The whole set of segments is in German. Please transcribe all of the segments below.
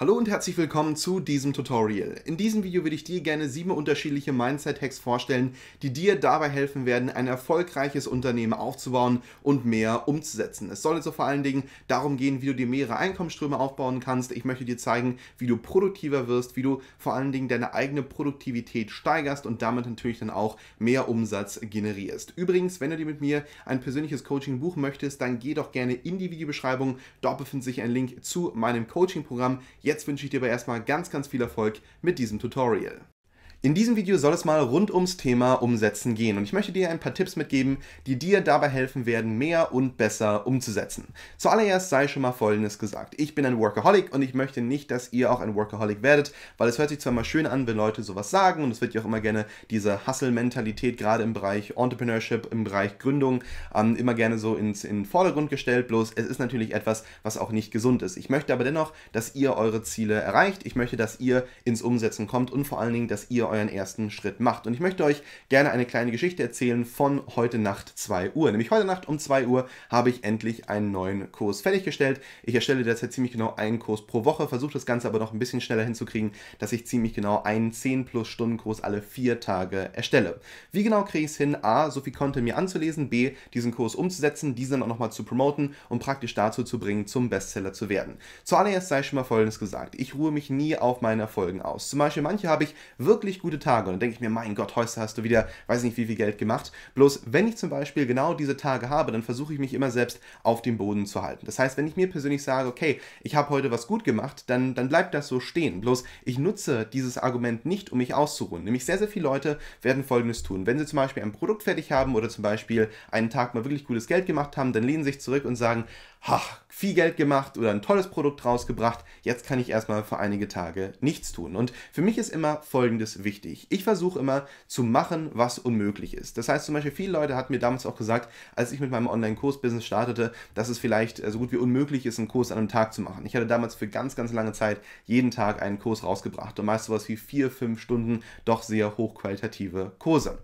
Hallo und herzlich willkommen zu diesem Tutorial. In diesem Video würde ich dir gerne sieben unterschiedliche Mindset-Hacks vorstellen, die dir dabei helfen werden, ein erfolgreiches Unternehmen aufzubauen und mehr umzusetzen. Es soll also vor allen Dingen darum gehen, wie du dir mehrere Einkommensströme aufbauen kannst. Ich möchte dir zeigen, wie du produktiver wirst, wie du vor allen Dingen deine eigene Produktivität steigerst und damit natürlich dann auch mehr Umsatz generierst. Übrigens, wenn du dir mit mir ein persönliches Coaching buchen möchtest, dann geh doch gerne in die Videobeschreibung. Dort befindet sich ein Link zu meinem Coaching-Programm Jetzt wünsche ich dir aber erstmal ganz, ganz viel Erfolg mit diesem Tutorial. In diesem Video soll es mal rund ums Thema Umsetzen gehen und ich möchte dir ein paar Tipps mitgeben, die dir dabei helfen werden, mehr und besser umzusetzen. Zuallererst sei schon mal Folgendes gesagt. Ich bin ein Workaholic und ich möchte nicht, dass ihr auch ein Workaholic werdet, weil es hört sich zwar mal schön an, wenn Leute sowas sagen und es wird ja auch immer gerne diese Hustle-Mentalität gerade im Bereich Entrepreneurship, im Bereich Gründung ähm, immer gerne so ins, in den Vordergrund gestellt, bloß es ist natürlich etwas, was auch nicht gesund ist. Ich möchte aber dennoch, dass ihr eure Ziele erreicht. Ich möchte, dass ihr ins Umsetzen kommt und vor allen Dingen, dass ihr euren ersten Schritt macht. Und ich möchte euch gerne eine kleine Geschichte erzählen von heute Nacht 2 Uhr. Nämlich heute Nacht um 2 Uhr habe ich endlich einen neuen Kurs fertiggestellt. Ich erstelle derzeit ziemlich genau einen Kurs pro Woche, versuche das Ganze aber noch ein bisschen schneller hinzukriegen, dass ich ziemlich genau einen 10 plus Stunden Kurs alle vier Tage erstelle. Wie genau kriege ich es hin, a, so viel Content mir anzulesen, b, diesen Kurs umzusetzen, diesen auch nochmal zu promoten und praktisch dazu zu bringen, zum Bestseller zu werden. Zuallererst sei schon mal Folgendes gesagt. Ich ruhe mich nie auf meinen Erfolgen aus. Zum Beispiel manche habe ich wirklich richtig gute Tage. Und dann denke ich mir, mein Gott, heute hast du wieder, weiß nicht wie viel Geld gemacht. Bloß wenn ich zum Beispiel genau diese Tage habe, dann versuche ich mich immer selbst auf dem Boden zu halten. Das heißt, wenn ich mir persönlich sage, okay, ich habe heute was gut gemacht, dann, dann bleibt das so stehen. Bloß ich nutze dieses Argument nicht, um mich auszuruhen. Nämlich sehr, sehr viele Leute werden Folgendes tun. Wenn sie zum Beispiel ein Produkt fertig haben oder zum Beispiel einen Tag mal wirklich gutes Geld gemacht haben, dann lehnen sie sich zurück und sagen, ha, viel Geld gemacht oder ein tolles Produkt rausgebracht, jetzt kann ich erstmal für einige Tage nichts tun. Und für mich ist immer Folgendes wichtig. Ich versuche immer zu machen, was unmöglich ist. Das heißt zum Beispiel, viele Leute hatten mir damals auch gesagt, als ich mit meinem Online-Kurs-Business startete, dass es vielleicht äh, so gut wie unmöglich ist, einen Kurs an einem Tag zu machen. Ich hatte damals für ganz, ganz lange Zeit jeden Tag einen Kurs rausgebracht und meist sowas wie vier, fünf Stunden doch sehr hochqualitative Kurse.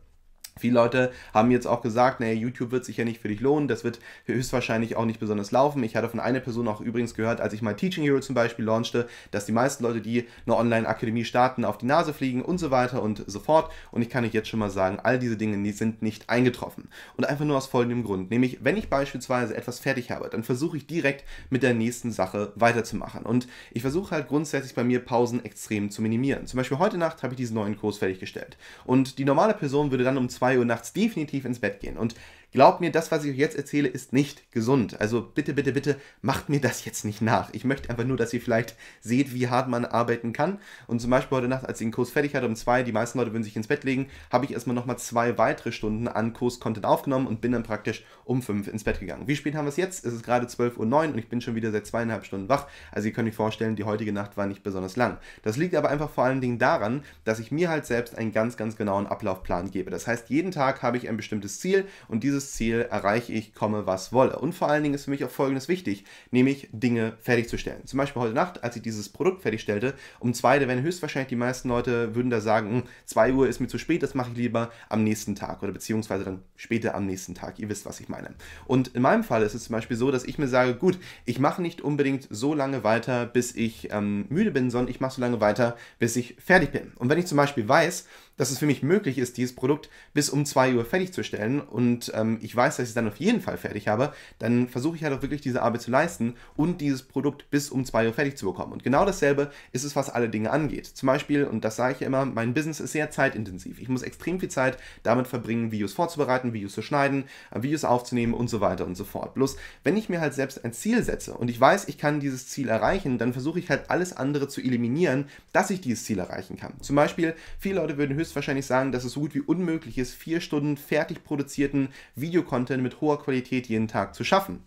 Viele Leute haben jetzt auch gesagt, naja, YouTube wird sich ja nicht für dich lohnen, das wird höchstwahrscheinlich auch nicht besonders laufen. Ich hatte von einer Person auch übrigens gehört, als ich mein Teaching Hero zum Beispiel launchte, dass die meisten Leute, die eine Online-Akademie starten, auf die Nase fliegen und so weiter und so fort. Und ich kann euch jetzt schon mal sagen, all diese Dinge sind nicht eingetroffen. Und einfach nur aus folgendem Grund, nämlich wenn ich beispielsweise etwas fertig habe, dann versuche ich direkt mit der nächsten Sache weiterzumachen. Und ich versuche halt grundsätzlich bei mir Pausen extrem zu minimieren. Zum Beispiel heute Nacht habe ich diesen neuen Kurs fertiggestellt. Und die normale Person würde dann um zwei 2 Uhr nachts definitiv ins Bett gehen. Und Glaubt mir, das, was ich euch jetzt erzähle, ist nicht gesund. Also bitte, bitte, bitte macht mir das jetzt nicht nach. Ich möchte einfach nur, dass ihr vielleicht seht, wie hart man arbeiten kann. Und zum Beispiel heute Nacht, als ich den Kurs fertig hatte um zwei, die meisten Leute würden sich ins Bett legen, habe ich erstmal nochmal zwei weitere Stunden an Kurs-Content aufgenommen und bin dann praktisch um fünf ins Bett gegangen. Wie spät haben wir es jetzt? Es ist gerade 12.09 Uhr und ich bin schon wieder seit zweieinhalb Stunden wach. Also ihr könnt euch vorstellen, die heutige Nacht war nicht besonders lang. Das liegt aber einfach vor allen Dingen daran, dass ich mir halt selbst einen ganz, ganz genauen Ablaufplan gebe. Das heißt, jeden Tag habe ich ein bestimmtes Ziel und dieses dieses Ziel erreiche ich, komme, was wolle. Und vor allen Dingen ist für mich auch Folgendes wichtig, nämlich Dinge fertigzustellen. Zum Beispiel heute Nacht, als ich dieses Produkt fertigstellte, um zwei, da werden höchstwahrscheinlich die meisten Leute, würden da sagen, 2 hm, Uhr ist mir zu spät, das mache ich lieber am nächsten Tag oder beziehungsweise dann später am nächsten Tag. Ihr wisst, was ich meine. Und in meinem Fall ist es zum Beispiel so, dass ich mir sage, gut, ich mache nicht unbedingt so lange weiter, bis ich ähm, müde bin, sondern ich mache so lange weiter, bis ich fertig bin. Und wenn ich zum Beispiel weiß, dass es für mich möglich ist, dieses Produkt bis um 2 Uhr fertigzustellen und ähm, ich weiß, dass ich es dann auf jeden Fall fertig habe, dann versuche ich halt auch wirklich diese Arbeit zu leisten und dieses Produkt bis um 2 Uhr fertig zu bekommen. Und genau dasselbe ist es, was alle Dinge angeht. Zum Beispiel, und das sage ich ja immer, mein Business ist sehr zeitintensiv. Ich muss extrem viel Zeit damit verbringen, Videos vorzubereiten, Videos zu schneiden, äh, Videos aufzunehmen und so weiter und so fort. Bloß, wenn ich mir halt selbst ein Ziel setze und ich weiß, ich kann dieses Ziel erreichen, dann versuche ich halt alles andere zu eliminieren, dass ich dieses Ziel erreichen kann. Zum Beispiel, viele Leute würden höchstens höchstwahrscheinlich sagen, dass es so gut wie unmöglich ist, vier Stunden fertig produzierten Videocontent mit hoher Qualität jeden Tag zu schaffen.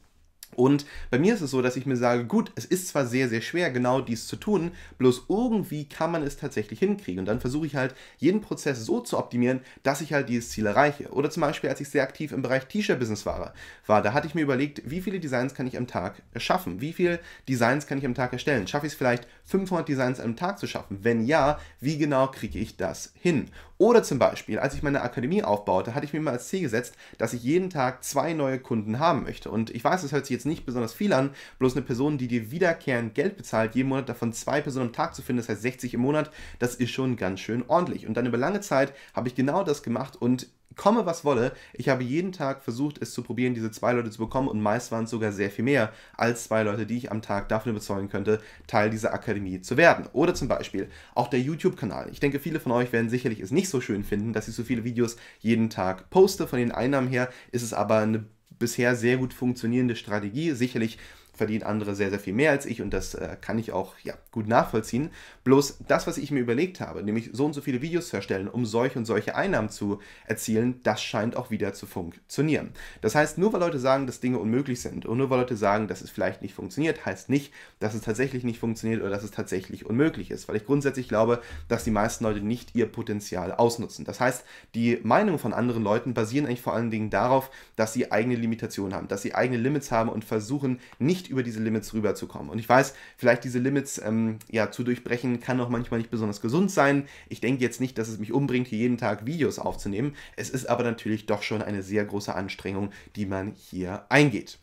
Und bei mir ist es so, dass ich mir sage, gut, es ist zwar sehr, sehr schwer, genau dies zu tun, bloß irgendwie kann man es tatsächlich hinkriegen. Und dann versuche ich halt, jeden Prozess so zu optimieren, dass ich halt dieses Ziel erreiche. Oder zum Beispiel, als ich sehr aktiv im Bereich T-Shirt-Business war, war, da hatte ich mir überlegt, wie viele Designs kann ich am Tag schaffen? Wie viele Designs kann ich am Tag erstellen? Schaffe ich es vielleicht, 500 Designs am Tag zu schaffen? Wenn ja, wie genau kriege ich das hin? Oder zum Beispiel, als ich meine Akademie aufbaute, hatte ich mir mal als Ziel gesetzt, dass ich jeden Tag zwei neue Kunden haben möchte. Und ich weiß, das hört sich jetzt nicht besonders viel an, bloß eine Person, die dir wiederkehrend Geld bezahlt, jeden Monat davon zwei Personen am Tag zu finden, das heißt 60 im Monat, das ist schon ganz schön ordentlich. Und dann über lange Zeit habe ich genau das gemacht und komme, was wolle, ich habe jeden Tag versucht, es zu probieren, diese zwei Leute zu bekommen und meist waren es sogar sehr viel mehr als zwei Leute, die ich am Tag davon überzeugen könnte, Teil dieser Akademie zu werden. Oder zum Beispiel auch der YouTube-Kanal. Ich denke, viele von euch werden sicherlich es nicht so schön finden, dass ich so viele Videos jeden Tag poste. Von den Einnahmen her ist es aber eine bisher sehr gut funktionierende Strategie. Sicherlich verdienen andere sehr, sehr viel mehr als ich und das äh, kann ich auch ja, gut nachvollziehen. Bloß das, was ich mir überlegt habe, nämlich so und so viele Videos zu erstellen, um solche und solche Einnahmen zu erzielen, das scheint auch wieder zu funktionieren. Das heißt, nur weil Leute sagen, dass Dinge unmöglich sind und nur weil Leute sagen, dass es vielleicht nicht funktioniert, heißt nicht, dass es tatsächlich nicht funktioniert oder dass es tatsächlich unmöglich ist, weil ich grundsätzlich glaube, dass die meisten Leute nicht ihr Potenzial ausnutzen. Das heißt, die Meinungen von anderen Leuten basieren eigentlich vor allen Dingen darauf, dass sie eigene Limitationen haben, dass sie eigene Limits haben und versuchen nicht nicht über diese Limits rüberzukommen. Und ich weiß, vielleicht diese Limits ähm, ja, zu durchbrechen kann auch manchmal nicht besonders gesund sein. Ich denke jetzt nicht, dass es mich umbringt, hier jeden Tag Videos aufzunehmen. Es ist aber natürlich doch schon eine sehr große Anstrengung, die man hier eingeht.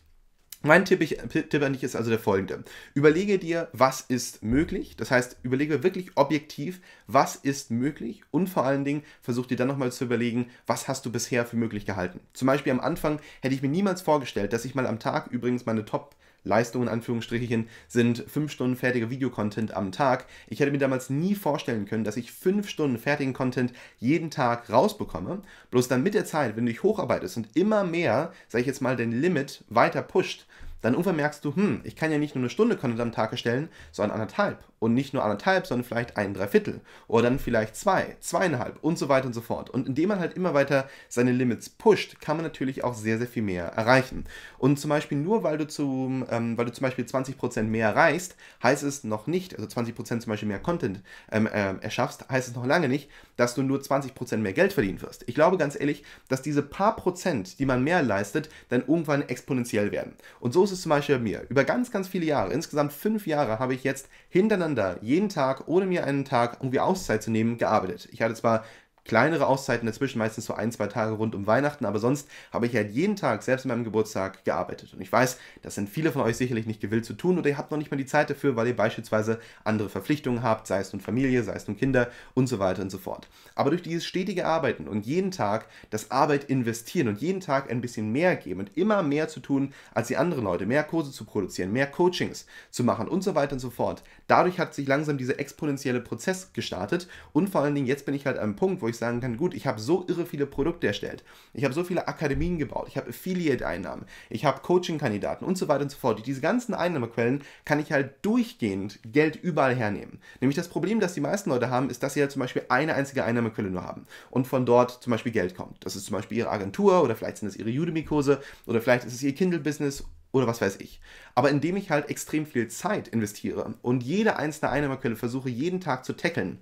Mein Tipp, ich, Tipp, an dich ist also der folgende. Überlege dir, was ist möglich. Das heißt, überlege wirklich objektiv, was ist möglich und vor allen Dingen versuch dir dann nochmal zu überlegen, was hast du bisher für möglich gehalten. Zum Beispiel am Anfang hätte ich mir niemals vorgestellt, dass ich mal am Tag übrigens meine Top Leistung in Anführungsstrichen sind fünf Stunden fertiger Videocontent am Tag. Ich hätte mir damals nie vorstellen können, dass ich fünf Stunden fertigen Content jeden Tag rausbekomme. Bloß dann mit der Zeit, wenn du dich hocharbeitest und immer mehr, sage ich jetzt mal, dein Limit weiter pusht, dann irgendwann merkst du, hm, ich kann ja nicht nur eine Stunde Content am Tag erstellen, sondern anderthalb. Und nicht nur anderthalb, sondern vielleicht ein Dreiviertel. Oder dann vielleicht zwei, zweieinhalb und so weiter und so fort. Und indem man halt immer weiter seine Limits pusht, kann man natürlich auch sehr, sehr viel mehr erreichen. Und zum Beispiel nur, weil du, zum, ähm, weil du zum Beispiel 20% mehr erreichst, heißt es noch nicht, also 20% zum Beispiel mehr Content ähm, äh, erschaffst, heißt es noch lange nicht, dass du nur 20% mehr Geld verdienen wirst. Ich glaube ganz ehrlich, dass diese paar Prozent, die man mehr leistet, dann irgendwann exponentiell werden. Und so ist es es zum Beispiel bei mir. Über ganz, ganz viele Jahre, insgesamt fünf Jahre, habe ich jetzt hintereinander jeden Tag, ohne mir einen Tag irgendwie Auszeit zu nehmen, gearbeitet. Ich hatte zwar kleinere Auszeiten dazwischen, meistens so ein, zwei Tage rund um Weihnachten, aber sonst habe ich halt jeden Tag, selbst an meinem Geburtstag, gearbeitet. Und ich weiß, das sind viele von euch sicherlich nicht gewillt zu tun oder ihr habt noch nicht mal die Zeit dafür, weil ihr beispielsweise andere Verpflichtungen habt, sei es nun Familie, sei es nun Kinder und so weiter und so fort. Aber durch dieses stetige Arbeiten und jeden Tag das Arbeit investieren und jeden Tag ein bisschen mehr geben und immer mehr zu tun als die anderen Leute, mehr Kurse zu produzieren, mehr Coachings zu machen und so weiter und so fort. Dadurch hat sich langsam dieser exponentielle Prozess gestartet und vor allen Dingen jetzt bin ich halt an einem Punkt, wo ich ich sagen kann, gut, ich habe so irre viele Produkte erstellt, ich habe so viele Akademien gebaut, ich habe Affiliate-Einnahmen, ich habe Coaching-Kandidaten und so weiter und so fort. Diese ganzen Einnahmequellen kann ich halt durchgehend Geld überall hernehmen. Nämlich das Problem, das die meisten Leute haben, ist, dass sie ja halt zum Beispiel eine einzige Einnahmequelle nur haben und von dort zum Beispiel Geld kommt. Das ist zum Beispiel ihre Agentur oder vielleicht sind es ihre Udemy-Kurse oder vielleicht ist es ihr Kindle-Business oder was weiß ich. Aber indem ich halt extrem viel Zeit investiere und jede einzelne Einnahmequelle versuche jeden Tag zu tackeln,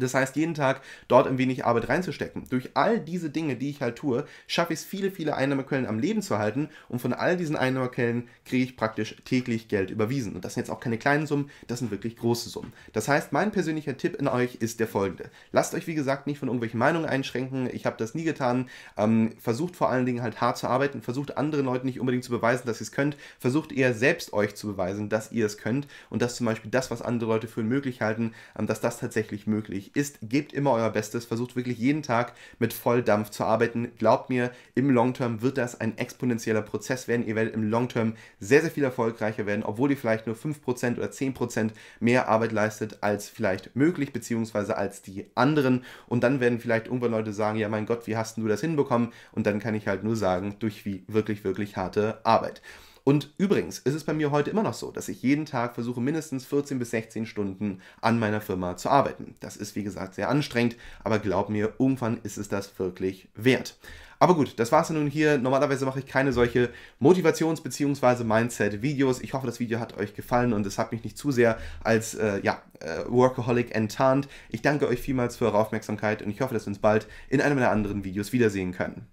das heißt, jeden Tag dort ein wenig Arbeit reinzustecken. Durch all diese Dinge, die ich halt tue, schaffe ich es, viele, viele Einnahmequellen am Leben zu halten. Und von all diesen Einnahmequellen kriege ich praktisch täglich Geld überwiesen. Und das sind jetzt auch keine kleinen Summen, das sind wirklich große Summen. Das heißt, mein persönlicher Tipp an euch ist der folgende. Lasst euch, wie gesagt, nicht von irgendwelchen Meinungen einschränken. Ich habe das nie getan. Ähm, versucht vor allen Dingen halt hart zu arbeiten. Versucht anderen Leuten nicht unbedingt zu beweisen, dass ihr es könnt. Versucht eher selbst euch zu beweisen, dass ihr es könnt. Und dass zum Beispiel das, was andere Leute für möglich halten, ähm, dass das tatsächlich möglich ist wichtig ist, gebt immer euer Bestes, versucht wirklich jeden Tag mit Volldampf zu arbeiten. Glaubt mir, im Long Term wird das ein exponentieller Prozess werden. Ihr werdet im Long Term sehr, sehr viel erfolgreicher werden, obwohl ihr vielleicht nur 5% oder 10% mehr Arbeit leistet als vielleicht möglich, beziehungsweise als die anderen. Und dann werden vielleicht irgendwann Leute sagen, ja mein Gott, wie hast du das hinbekommen? Und dann kann ich halt nur sagen, durch wie wirklich, wirklich harte Arbeit. Und übrigens ist es bei mir heute immer noch so, dass ich jeden Tag versuche, mindestens 14 bis 16 Stunden an meiner Firma zu arbeiten. Das ist, wie gesagt, sehr anstrengend, aber glaub mir, irgendwann ist es das wirklich wert. Aber gut, das war's dann nun hier. Normalerweise mache ich keine solche Motivations- bzw. Mindset-Videos. Ich hoffe, das Video hat euch gefallen und es hat mich nicht zu sehr als äh, ja, äh, Workaholic enttarnt. Ich danke euch vielmals für eure Aufmerksamkeit und ich hoffe, dass wir uns bald in einem der anderen Videos wiedersehen können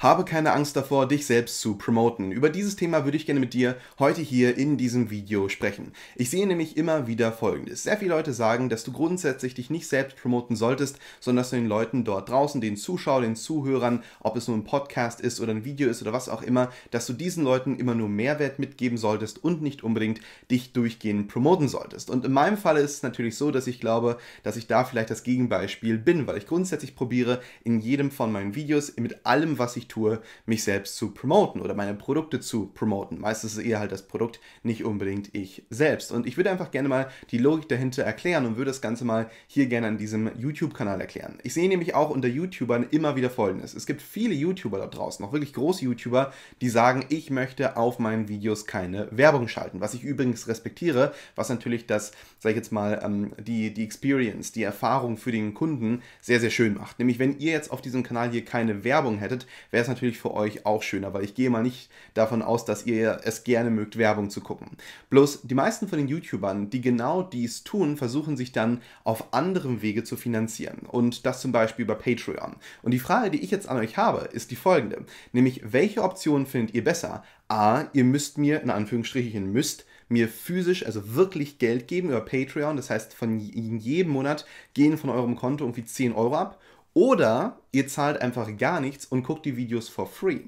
habe keine Angst davor, dich selbst zu promoten. Über dieses Thema würde ich gerne mit dir heute hier in diesem Video sprechen. Ich sehe nämlich immer wieder Folgendes. Sehr viele Leute sagen, dass du grundsätzlich dich nicht selbst promoten solltest, sondern dass du den Leuten dort draußen, den Zuschauern, den Zuhörern, ob es nur ein Podcast ist oder ein Video ist oder was auch immer, dass du diesen Leuten immer nur Mehrwert mitgeben solltest und nicht unbedingt dich durchgehend promoten solltest. Und in meinem Fall ist es natürlich so, dass ich glaube, dass ich da vielleicht das Gegenbeispiel bin, weil ich grundsätzlich probiere, in jedem von meinen Videos mit allem, was ich tue, mich selbst zu promoten oder meine Produkte zu promoten. Meistens ist eher halt das Produkt, nicht unbedingt ich selbst. Und ich würde einfach gerne mal die Logik dahinter erklären und würde das Ganze mal hier gerne an diesem YouTube-Kanal erklären. Ich sehe nämlich auch unter YouTubern immer wieder Folgendes. Es gibt viele YouTuber da draußen, auch wirklich große YouTuber, die sagen, ich möchte auf meinen Videos keine Werbung schalten. Was ich übrigens respektiere, was natürlich das, sag ich jetzt mal, ähm, die, die Experience, die Erfahrung für den Kunden sehr, sehr schön macht. Nämlich, wenn ihr jetzt auf diesem Kanal hier keine Werbung hättet, wäre wäre es natürlich für euch auch schöner, weil ich gehe mal nicht davon aus, dass ihr es gerne mögt, Werbung zu gucken. Bloß die meisten von den YouTubern, die genau dies tun, versuchen sich dann auf anderem Wege zu finanzieren. Und das zum Beispiel über Patreon. Und die Frage, die ich jetzt an euch habe, ist die folgende. Nämlich, welche Option findet ihr besser? A, ihr müsst mir, in Anführungsstrichen müsst, mir physisch, also wirklich Geld geben über Patreon. Das heißt, von jedem Monat gehen von eurem Konto irgendwie 10 Euro ab oder ihr zahlt einfach gar nichts und guckt die Videos for free.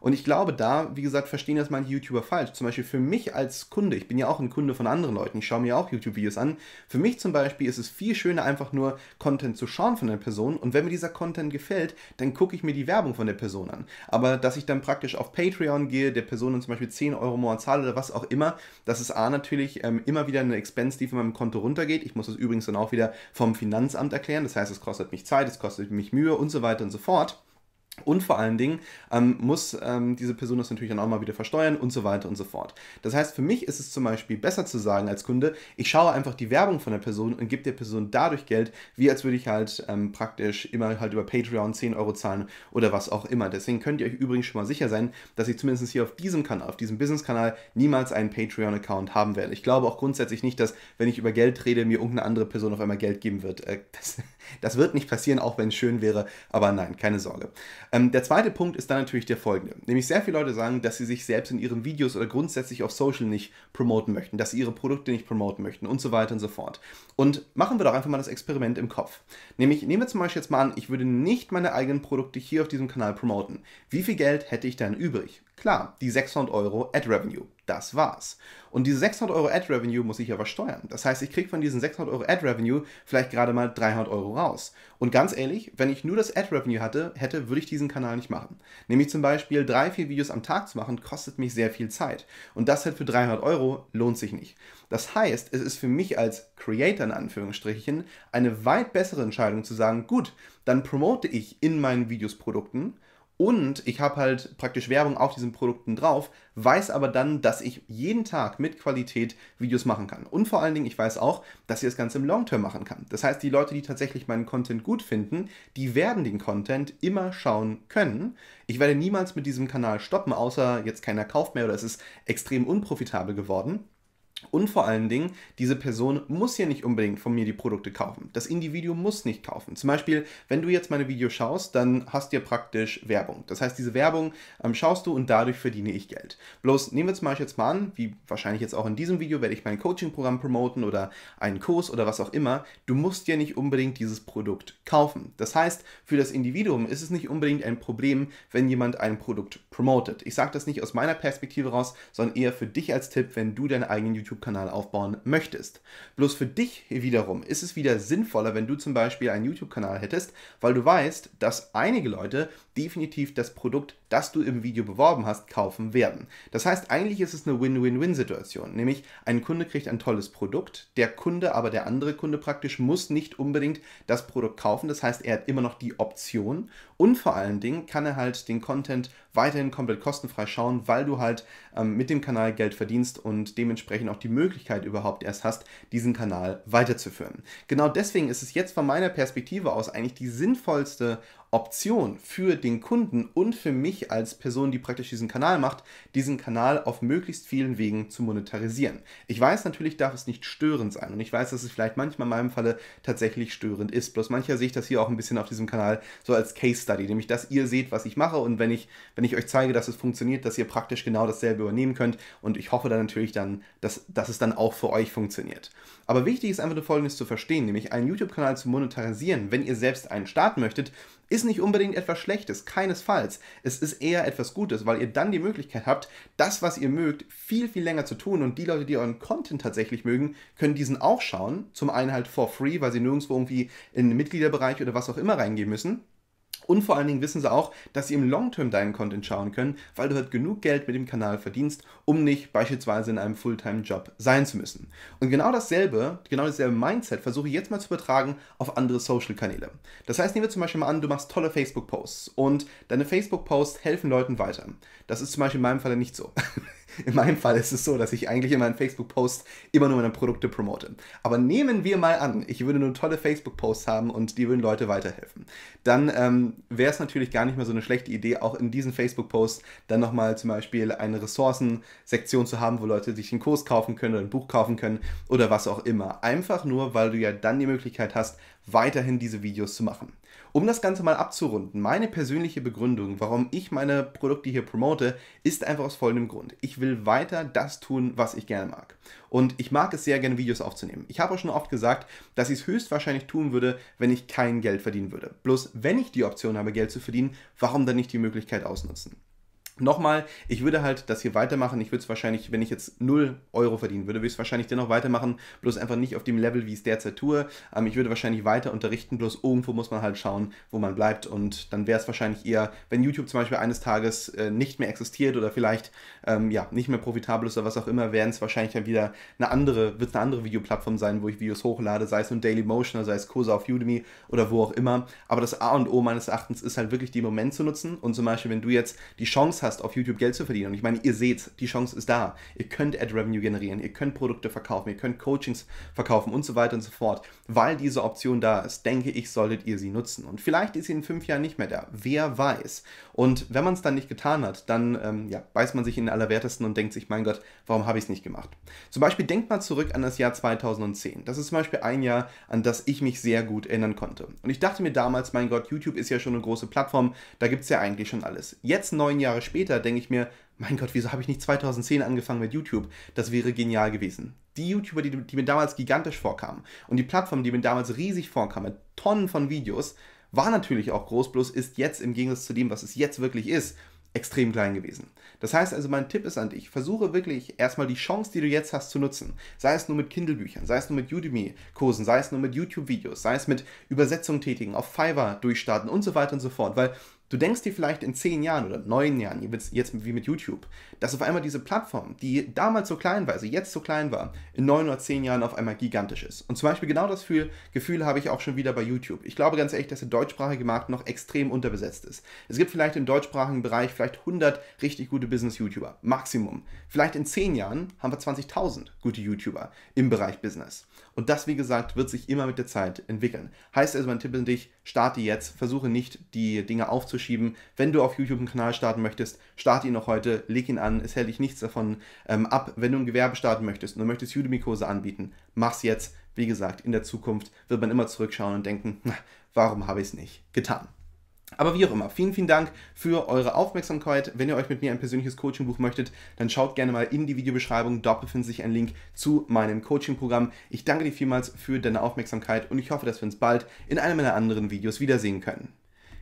Und ich glaube, da, wie gesagt, verstehen das manche YouTuber falsch. Zum Beispiel für mich als Kunde, ich bin ja auch ein Kunde von anderen Leuten, ich schaue mir auch YouTube-Videos an. Für mich zum Beispiel ist es viel schöner, einfach nur Content zu schauen von einer Person. Und wenn mir dieser Content gefällt, dann gucke ich mir die Werbung von der Person an. Aber dass ich dann praktisch auf Patreon gehe, der Person dann zum Beispiel 10 Euro mehr zahle oder was auch immer, das ist A natürlich ähm, immer wieder eine Expense, die von meinem Konto runtergeht. Ich muss das übrigens dann auch wieder vom Finanzamt erklären. Das heißt, es kostet mich Zeit, es kostet mich Mühe und so weiter und so fort. Und vor allen Dingen ähm, muss ähm, diese Person das natürlich dann auch mal wieder versteuern und so weiter und so fort. Das heißt, für mich ist es zum Beispiel besser zu sagen als Kunde, ich schaue einfach die Werbung von der Person und gebe der Person dadurch Geld, wie als würde ich halt ähm, praktisch immer halt über Patreon 10 Euro zahlen oder was auch immer. Deswegen könnt ihr euch übrigens schon mal sicher sein, dass ich zumindest hier auf diesem Kanal, auf diesem Business-Kanal, niemals einen Patreon-Account haben werde. Ich glaube auch grundsätzlich nicht, dass, wenn ich über Geld rede, mir irgendeine andere Person auf einmal Geld geben wird. Äh, das das wird nicht passieren, auch wenn es schön wäre, aber nein, keine Sorge. Ähm, der zweite Punkt ist dann natürlich der folgende. Nämlich sehr viele Leute sagen, dass sie sich selbst in ihren Videos oder grundsätzlich auf Social nicht promoten möchten, dass sie ihre Produkte nicht promoten möchten und so weiter und so fort. Und machen wir doch einfach mal das Experiment im Kopf. Nämlich, nehmen wir zum Beispiel jetzt mal an, ich würde nicht meine eigenen Produkte hier auf diesem Kanal promoten. Wie viel Geld hätte ich dann übrig? Klar, die 600 Euro Ad Revenue, das war's. Und diese 600 Euro Ad Revenue muss ich aber steuern. Das heißt, ich kriege von diesen 600 Euro Ad Revenue vielleicht gerade mal 300 Euro raus. Und ganz ehrlich, wenn ich nur das Ad Revenue hatte, hätte, würde ich diesen Kanal nicht machen. Nämlich zum Beispiel drei, vier Videos am Tag zu machen, kostet mich sehr viel Zeit. Und das halt für 300 Euro lohnt sich nicht. Das heißt, es ist für mich als Creator in Anführungsstrichen eine weit bessere Entscheidung zu sagen, gut, dann promote ich in meinen Videos Produkten und ich habe halt praktisch Werbung auf diesen Produkten drauf, weiß aber dann, dass ich jeden Tag mit Qualität Videos machen kann. Und vor allen Dingen, ich weiß auch, dass ich das Ganze im Long-Term machen kann. Das heißt, die Leute, die tatsächlich meinen Content gut finden, die werden den Content immer schauen können. Ich werde niemals mit diesem Kanal stoppen, außer jetzt keiner kauft mehr oder es ist extrem unprofitabel geworden. Und vor allen Dingen, diese Person muss ja nicht unbedingt von mir die Produkte kaufen. Das Individuum muss nicht kaufen. Zum Beispiel, wenn du jetzt meine Videos schaust, dann hast du ja praktisch Werbung. Das heißt, diese Werbung ähm, schaust du und dadurch verdiene ich Geld. Bloß nehmen wir zum Beispiel jetzt mal an, wie wahrscheinlich jetzt auch in diesem Video, werde ich mein Coaching-Programm promoten oder einen Kurs oder was auch immer. Du musst ja nicht unbedingt dieses Produkt kaufen. Das heißt, für das Individuum ist es nicht unbedingt ein Problem, wenn jemand ein Produkt promotet. Ich sage das nicht aus meiner Perspektive raus, sondern eher für dich als Tipp, wenn du deinen eigenen YouTube YouTube-Kanal aufbauen möchtest. Bloß für dich wiederum ist es wieder sinnvoller, wenn du zum Beispiel einen YouTube-Kanal hättest, weil du weißt, dass einige Leute definitiv das Produkt, das du im Video beworben hast, kaufen werden. Das heißt, eigentlich ist es eine Win-Win-Win-Situation, nämlich ein Kunde kriegt ein tolles Produkt, der Kunde, aber der andere Kunde praktisch muss nicht unbedingt das Produkt kaufen, das heißt, er hat immer noch die Option und vor allen Dingen kann er halt den Content weiterhin komplett kostenfrei schauen, weil du halt ähm, mit dem Kanal Geld verdienst und dementsprechend auch die Möglichkeit überhaupt erst hast, diesen Kanal weiterzuführen. Genau deswegen ist es jetzt von meiner Perspektive aus eigentlich die sinnvollste Option für den Kunden und für mich als Person, die praktisch diesen Kanal macht, diesen Kanal auf möglichst vielen Wegen zu monetarisieren. Ich weiß natürlich, darf es nicht störend sein und ich weiß, dass es vielleicht manchmal in meinem Falle tatsächlich störend ist. Bloß mancher sehe ich das hier auch ein bisschen auf diesem Kanal so als Case Study, nämlich dass ihr seht, was ich mache und wenn ich, wenn ich euch zeige, dass es funktioniert, dass ihr praktisch genau dasselbe übernehmen könnt und ich hoffe dann natürlich dann, dass, dass es dann auch für euch funktioniert. Aber wichtig ist einfach nur Folgendes zu verstehen, nämlich einen YouTube-Kanal zu monetarisieren, wenn ihr selbst einen starten möchtet, ist nicht unbedingt etwas Schlechtes, keinesfalls. Es ist eher etwas Gutes, weil ihr dann die Möglichkeit habt, das, was ihr mögt, viel, viel länger zu tun. Und die Leute, die euren Content tatsächlich mögen, können diesen auch schauen. Zum einen halt for free, weil sie nirgendwo irgendwie in den Mitgliederbereich oder was auch immer reingehen müssen. Und vor allen Dingen wissen sie auch, dass sie im Long-Term deinen Content schauen können, weil du halt genug Geld mit dem Kanal verdienst, um nicht beispielsweise in einem Fulltime-Job sein zu müssen. Und genau dasselbe, genau dasselbe Mindset versuche ich jetzt mal zu übertragen auf andere Social-Kanäle. Das heißt, nehmen wir zum Beispiel mal an, du machst tolle Facebook-Posts und deine Facebook-Posts helfen Leuten weiter. Das ist zum Beispiel in meinem Fall nicht so. In meinem Fall ist es so, dass ich eigentlich in meinen Facebook-Posts immer nur meine Produkte promote. Aber nehmen wir mal an, ich würde nur tolle Facebook-Posts haben und die würden Leute weiterhelfen. Dann ähm, wäre es natürlich gar nicht mehr so eine schlechte Idee, auch in diesen Facebook-Posts dann nochmal zum Beispiel eine Ressourcen-Sektion zu haben, wo Leute sich einen Kurs kaufen können oder ein Buch kaufen können oder was auch immer. Einfach nur, weil du ja dann die Möglichkeit hast, weiterhin diese Videos zu machen. Um das Ganze mal abzurunden, meine persönliche Begründung, warum ich meine Produkte hier promote, ist einfach aus folgendem Grund. Ich will weiter das tun, was ich gerne mag. Und ich mag es sehr gerne, Videos aufzunehmen. Ich habe auch schon oft gesagt, dass ich es höchstwahrscheinlich tun würde, wenn ich kein Geld verdienen würde. Bloß wenn ich die Option habe, Geld zu verdienen, warum dann nicht die Möglichkeit ausnutzen? Nochmal, ich würde halt das hier weitermachen. Ich würde es wahrscheinlich, wenn ich jetzt 0 Euro verdienen würde, würde ich es wahrscheinlich dennoch weitermachen, bloß einfach nicht auf dem Level, wie ich es derzeit tue. Ähm, ich würde wahrscheinlich weiter unterrichten, bloß irgendwo muss man halt schauen, wo man bleibt. Und dann wäre es wahrscheinlich eher, wenn YouTube zum Beispiel eines Tages äh, nicht mehr existiert oder vielleicht ähm, ja, nicht mehr profitabel ist oder was auch immer, werden es wahrscheinlich dann wieder eine andere, wird es eine andere Videoplattform sein, wo ich Videos hochlade, sei es nun Daily Motion, oder sei es Kurse auf Udemy oder wo auch immer. Aber das A und O meines Erachtens ist halt wirklich die Moment zu nutzen. Und zum Beispiel, wenn du jetzt die Chance hast, hast, auf YouTube Geld zu verdienen. Und ich meine, ihr seht, die Chance ist da. Ihr könnt Ad-Revenue generieren, ihr könnt Produkte verkaufen, ihr könnt Coachings verkaufen und so weiter und so fort. Weil diese Option da ist, denke ich, solltet ihr sie nutzen. Und vielleicht ist sie in fünf Jahren nicht mehr da. Wer weiß. Und wenn man es dann nicht getan hat, dann ähm, ja, beißt man sich in den Allerwertesten und denkt sich, mein Gott, Warum habe ich es nicht gemacht? Zum Beispiel denkt mal zurück an das Jahr 2010. Das ist zum Beispiel ein Jahr, an das ich mich sehr gut erinnern konnte. Und ich dachte mir damals, mein Gott, YouTube ist ja schon eine große Plattform, da gibt es ja eigentlich schon alles. Jetzt, neun Jahre später, denke ich mir, mein Gott, wieso habe ich nicht 2010 angefangen mit YouTube? Das wäre genial gewesen. Die YouTuber, die, die mir damals gigantisch vorkamen und die Plattform, die mir damals riesig vorkam, mit Tonnen von Videos, war natürlich auch groß, bloß ist jetzt im Gegensatz zu dem, was es jetzt wirklich ist, extrem klein gewesen. Das heißt also, mein Tipp ist an dich, versuche wirklich erstmal die Chance, die du jetzt hast, zu nutzen. Sei es nur mit Kindle-Büchern, sei es nur mit Udemy-Kursen, sei es nur mit YouTube-Videos, sei es mit Übersetzungen tätigen, auf Fiverr durchstarten und so weiter und so fort. Weil Du denkst dir vielleicht in zehn Jahren oder neun Jahren, jetzt wie mit YouTube, dass auf einmal diese Plattform, die damals so klein war, also jetzt so klein war, in neun oder zehn Jahren auf einmal gigantisch ist. Und zum Beispiel genau das Gefühl, Gefühl habe ich auch schon wieder bei YouTube. Ich glaube ganz ehrlich, dass der deutschsprachige Markt noch extrem unterbesetzt ist. Es gibt vielleicht im deutschsprachigen Bereich vielleicht 100 richtig gute Business-YouTuber, Maximum. Vielleicht in zehn Jahren haben wir 20.000 gute YouTuber im Bereich Business. Und das, wie gesagt, wird sich immer mit der Zeit entwickeln. Heißt also, mein Tipp an dich, starte jetzt, versuche nicht, die Dinge aufzuschreiben, schieben. Wenn du auf YouTube einen Kanal starten möchtest, starte ihn noch heute, leg ihn an, es hält dich nichts davon ähm, ab. Wenn du ein Gewerbe starten möchtest und du möchtest Udemy-Kurse anbieten, mach's jetzt. Wie gesagt, in der Zukunft wird man immer zurückschauen und denken, na, warum habe ich es nicht getan? Aber wie auch immer, vielen, vielen Dank für eure Aufmerksamkeit. Wenn ihr euch mit mir ein persönliches Coaching buchen möchtet, dann schaut gerne mal in die Videobeschreibung. Dort befindet sich ein Link zu meinem Coaching-Programm. Ich danke dir vielmals für deine Aufmerksamkeit und ich hoffe, dass wir uns bald in einem meiner anderen Videos wiedersehen können.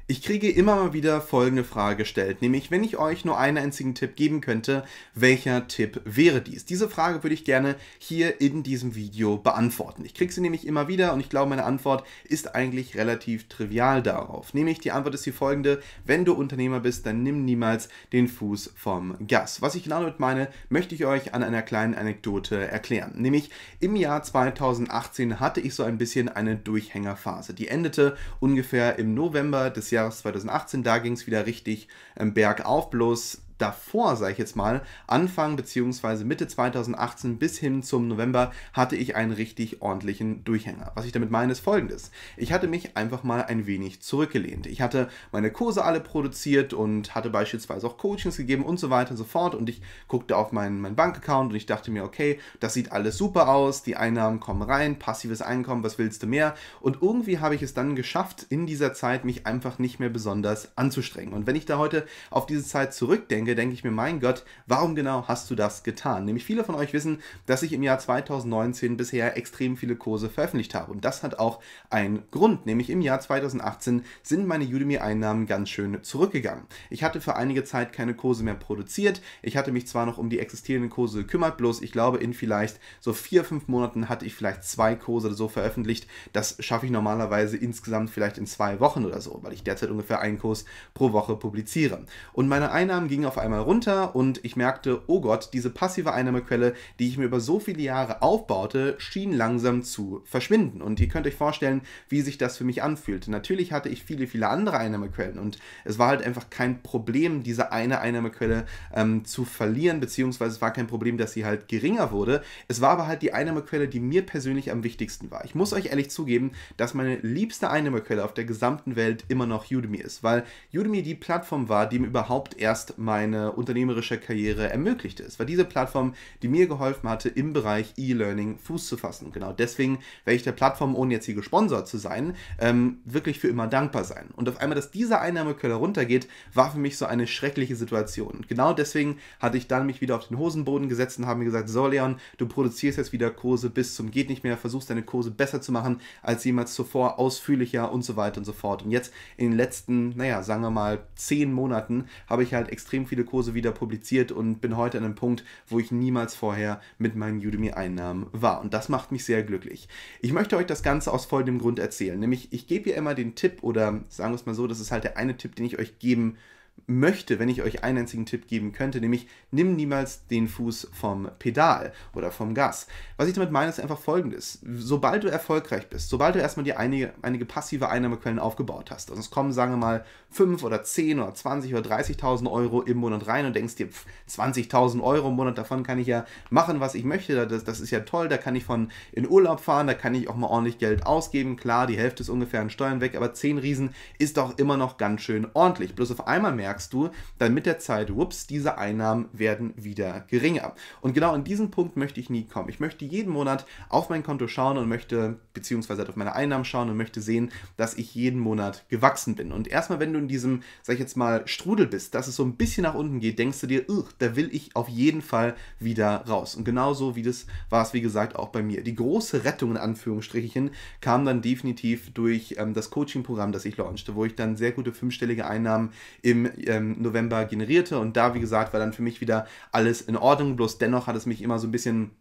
Ich kriege immer mal wieder folgende Frage gestellt, nämlich wenn ich euch nur einen einzigen Tipp geben könnte, welcher Tipp wäre dies? Diese Frage würde ich gerne hier in diesem Video beantworten. Ich kriege sie nämlich immer wieder und ich glaube, meine Antwort ist eigentlich relativ trivial darauf. Nämlich die Antwort ist die folgende, wenn du Unternehmer bist, dann nimm niemals den Fuß vom Gas. Was ich genau damit meine, möchte ich euch an einer kleinen Anekdote erklären. Nämlich im Jahr 2018 hatte ich so ein bisschen eine Durchhängerphase. Die endete ungefähr im November des Jahres Jahres 2018, da ging es wieder richtig ähm, bergauf, bloß davor, sage ich jetzt mal, Anfang bzw. Mitte 2018 bis hin zum November hatte ich einen richtig ordentlichen Durchhänger. Was ich damit meine ist folgendes. Ich hatte mich einfach mal ein wenig zurückgelehnt. Ich hatte meine Kurse alle produziert und hatte beispielsweise auch Coachings gegeben und so weiter und so fort und ich guckte auf meinen, meinen Bankaccount und ich dachte mir, okay, das sieht alles super aus, die Einnahmen kommen rein, passives Einkommen, was willst du mehr? Und irgendwie habe ich es dann geschafft, in dieser Zeit mich einfach nicht mehr besonders anzustrengen. Und wenn ich da heute auf diese Zeit zurückdenke, denke, denke ich mir, mein Gott, warum genau hast du das getan? Nämlich viele von euch wissen, dass ich im Jahr 2019 bisher extrem viele Kurse veröffentlicht habe. Und das hat auch einen Grund, nämlich im Jahr 2018 sind meine Udemy-Einnahmen ganz schön zurückgegangen. Ich hatte für einige Zeit keine Kurse mehr produziert. Ich hatte mich zwar noch um die existierenden Kurse gekümmert, bloß ich glaube, in vielleicht so vier, fünf Monaten hatte ich vielleicht zwei Kurse oder so veröffentlicht. Das schaffe ich normalerweise insgesamt vielleicht in zwei Wochen oder so, weil ich derzeit ungefähr einen Kurs pro Woche publiziere. Und meine Einnahmen gingen auf auf einmal runter und ich merkte, oh Gott, diese passive Einnahmequelle, die ich mir über so viele Jahre aufbaute, schien langsam zu verschwinden. Und ihr könnt euch vorstellen, wie sich das für mich anfühlte. Natürlich hatte ich viele, viele andere Einnahmequellen und es war halt einfach kein Problem, diese eine Einnahmequelle ähm, zu verlieren, beziehungsweise es war kein Problem, dass sie halt geringer wurde. Es war aber halt die Einnahmequelle, die mir persönlich am wichtigsten war. Ich muss euch ehrlich zugeben, dass meine liebste Einnahmequelle auf der gesamten Welt immer noch Udemy ist, weil Udemy die Plattform war, die mir überhaupt erst mein eine unternehmerische Karriere ermöglichte. Es war diese Plattform, die mir geholfen hatte, im Bereich E-Learning Fuß zu fassen. Genau deswegen werde ich der Plattform, ohne jetzt hier gesponsert zu sein, ähm, wirklich für immer dankbar sein. Und auf einmal, dass dieser Einnahmequelle runtergeht, war für mich so eine schreckliche Situation. Und genau deswegen hatte ich dann mich wieder auf den Hosenboden gesetzt und habe mir gesagt, so Leon, du produzierst jetzt wieder Kurse bis zum geht nicht mehr, versuchst deine Kurse besser zu machen als jemals zuvor, ausführlicher und so weiter und so fort. Und jetzt in den letzten, naja, sagen wir mal, zehn Monaten habe ich halt extrem viele viele Kurse wieder publiziert und bin heute an einem Punkt, wo ich niemals vorher mit meinen Udemy-Einnahmen war. Und das macht mich sehr glücklich. Ich möchte euch das Ganze aus folgendem Grund erzählen. Nämlich, ich gebe ja immer den Tipp oder sagen wir es mal so, das ist halt der eine Tipp, den ich euch geben möchte möchte, wenn ich euch einen einzigen Tipp geben könnte, nämlich nimm niemals den Fuß vom Pedal oder vom Gas. Was ich damit meine, ist einfach folgendes. Sobald du erfolgreich bist, sobald du erstmal dir einige, einige passive Einnahmequellen aufgebaut hast, und also es kommen, sagen wir mal, 5 oder 10 oder 20 oder 30.000 Euro im Monat rein und denkst dir, 20.000 Euro im Monat, davon kann ich ja machen, was ich möchte, das, das ist ja toll, da kann ich von in Urlaub fahren, da kann ich auch mal ordentlich Geld ausgeben, klar, die Hälfte ist ungefähr an Steuern weg, aber 10 Riesen ist doch immer noch ganz schön ordentlich. Bloß auf einmal mehr merkst du dann mit der Zeit, whoops, diese Einnahmen werden wieder geringer. Und genau an diesen Punkt möchte ich nie kommen. Ich möchte jeden Monat auf mein Konto schauen und möchte, beziehungsweise halt auf meine Einnahmen schauen und möchte sehen, dass ich jeden Monat gewachsen bin. Und erstmal, wenn du in diesem, sag ich jetzt mal, Strudel bist, dass es so ein bisschen nach unten geht, denkst du dir, da will ich auf jeden Fall wieder raus. Und genauso wie das war es, wie gesagt, auch bei mir. Die große Rettung in Anführungsstrichen kam dann definitiv durch ähm, das Coaching-Programm, das ich launchte, wo ich dann sehr gute fünfstellige Einnahmen im ähm, November generierte. Und da, wie gesagt, war dann für mich wieder alles in Ordnung. Bloß dennoch hat es mich immer so ein bisschen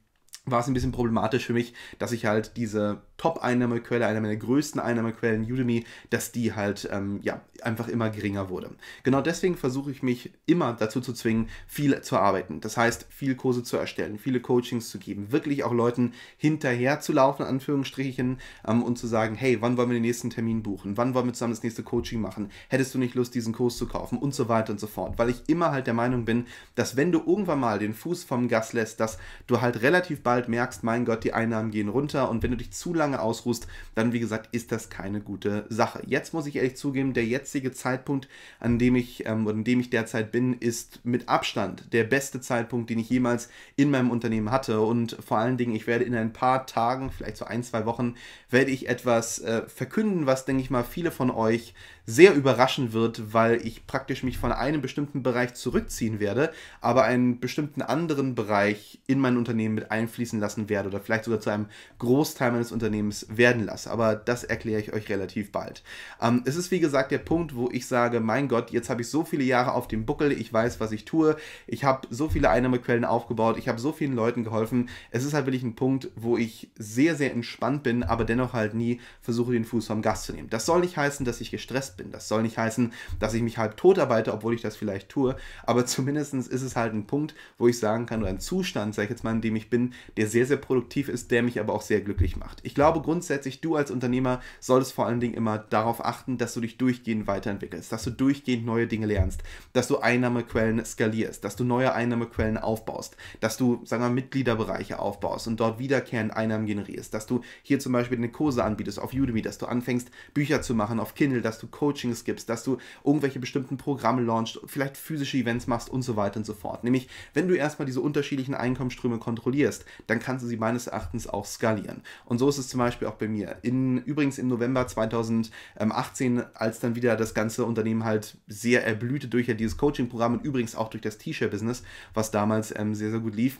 war es ein bisschen problematisch für mich, dass ich halt diese Top-Einnahmequelle, einer meiner größten Einnahmequellen, Udemy, dass die halt ähm, ja, einfach immer geringer wurde. Genau deswegen versuche ich mich immer dazu zu zwingen, viel zu arbeiten. Das heißt, viel Kurse zu erstellen, viele Coachings zu geben, wirklich auch Leuten hinterher zu laufen, Anführungsstrichen, ähm, und zu sagen, hey, wann wollen wir den nächsten Termin buchen? Wann wollen wir zusammen das nächste Coaching machen? Hättest du nicht Lust, diesen Kurs zu kaufen? Und so weiter und so fort. Weil ich immer halt der Meinung bin, dass wenn du irgendwann mal den Fuß vom Gas lässt, dass du halt relativ bald bald merkst, mein Gott, die Einnahmen gehen runter und wenn du dich zu lange ausruhst, dann wie gesagt, ist das keine gute Sache. Jetzt muss ich ehrlich zugeben, der jetzige Zeitpunkt, an dem ich, ähm, an dem ich derzeit bin, ist mit Abstand der beste Zeitpunkt, den ich jemals in meinem Unternehmen hatte und vor allen Dingen, ich werde in ein paar Tagen, vielleicht so ein, zwei Wochen, werde ich etwas äh, verkünden, was, denke ich mal, viele von euch sehr überraschen wird, weil ich praktisch mich von einem bestimmten Bereich zurückziehen werde, aber einen bestimmten anderen Bereich in mein Unternehmen mit einfließen lassen werde oder vielleicht sogar zu einem Großteil meines Unternehmens werden lasse. Aber das erkläre ich euch relativ bald. Ähm, es ist wie gesagt der Punkt, wo ich sage, mein Gott, jetzt habe ich so viele Jahre auf dem Buckel, ich weiß, was ich tue, ich habe so viele Einnahmequellen aufgebaut, ich habe so vielen Leuten geholfen. Es ist halt wirklich ein Punkt, wo ich sehr, sehr entspannt bin, aber dennoch halt nie versuche, den Fuß vom Gas zu nehmen. Das soll nicht heißen, dass ich gestresst bin. Das soll nicht heißen, dass ich mich halb tot arbeite, obwohl ich das vielleicht tue, aber zumindest ist es halt ein Punkt, wo ich sagen kann, oder ein Zustand, sage ich jetzt mal, in dem ich bin, der sehr, sehr produktiv ist, der mich aber auch sehr glücklich macht. Ich glaube grundsätzlich, du als Unternehmer solltest vor allen Dingen immer darauf achten, dass du dich durchgehend weiterentwickelst, dass du durchgehend neue Dinge lernst, dass du Einnahmequellen skalierst, dass du neue Einnahmequellen aufbaust, dass du, sagen wir mal, Mitgliederbereiche aufbaust und dort wiederkehrend Einnahmen generierst, dass du hier zum Beispiel eine Kurse anbietest auf Udemy, dass du anfängst, Bücher zu machen auf Kindle, dass du Co Coachings gibst, dass du irgendwelche bestimmten Programme launchst, vielleicht physische Events machst und so weiter und so fort. Nämlich, wenn du erstmal diese unterschiedlichen Einkommensströme kontrollierst, dann kannst du sie meines Erachtens auch skalieren. Und so ist es zum Beispiel auch bei mir. In, übrigens im November 2018, als dann wieder das ganze Unternehmen halt sehr erblühte durch ja dieses Coaching-Programm und übrigens auch durch das T-Shirt-Business, was damals ähm, sehr, sehr gut lief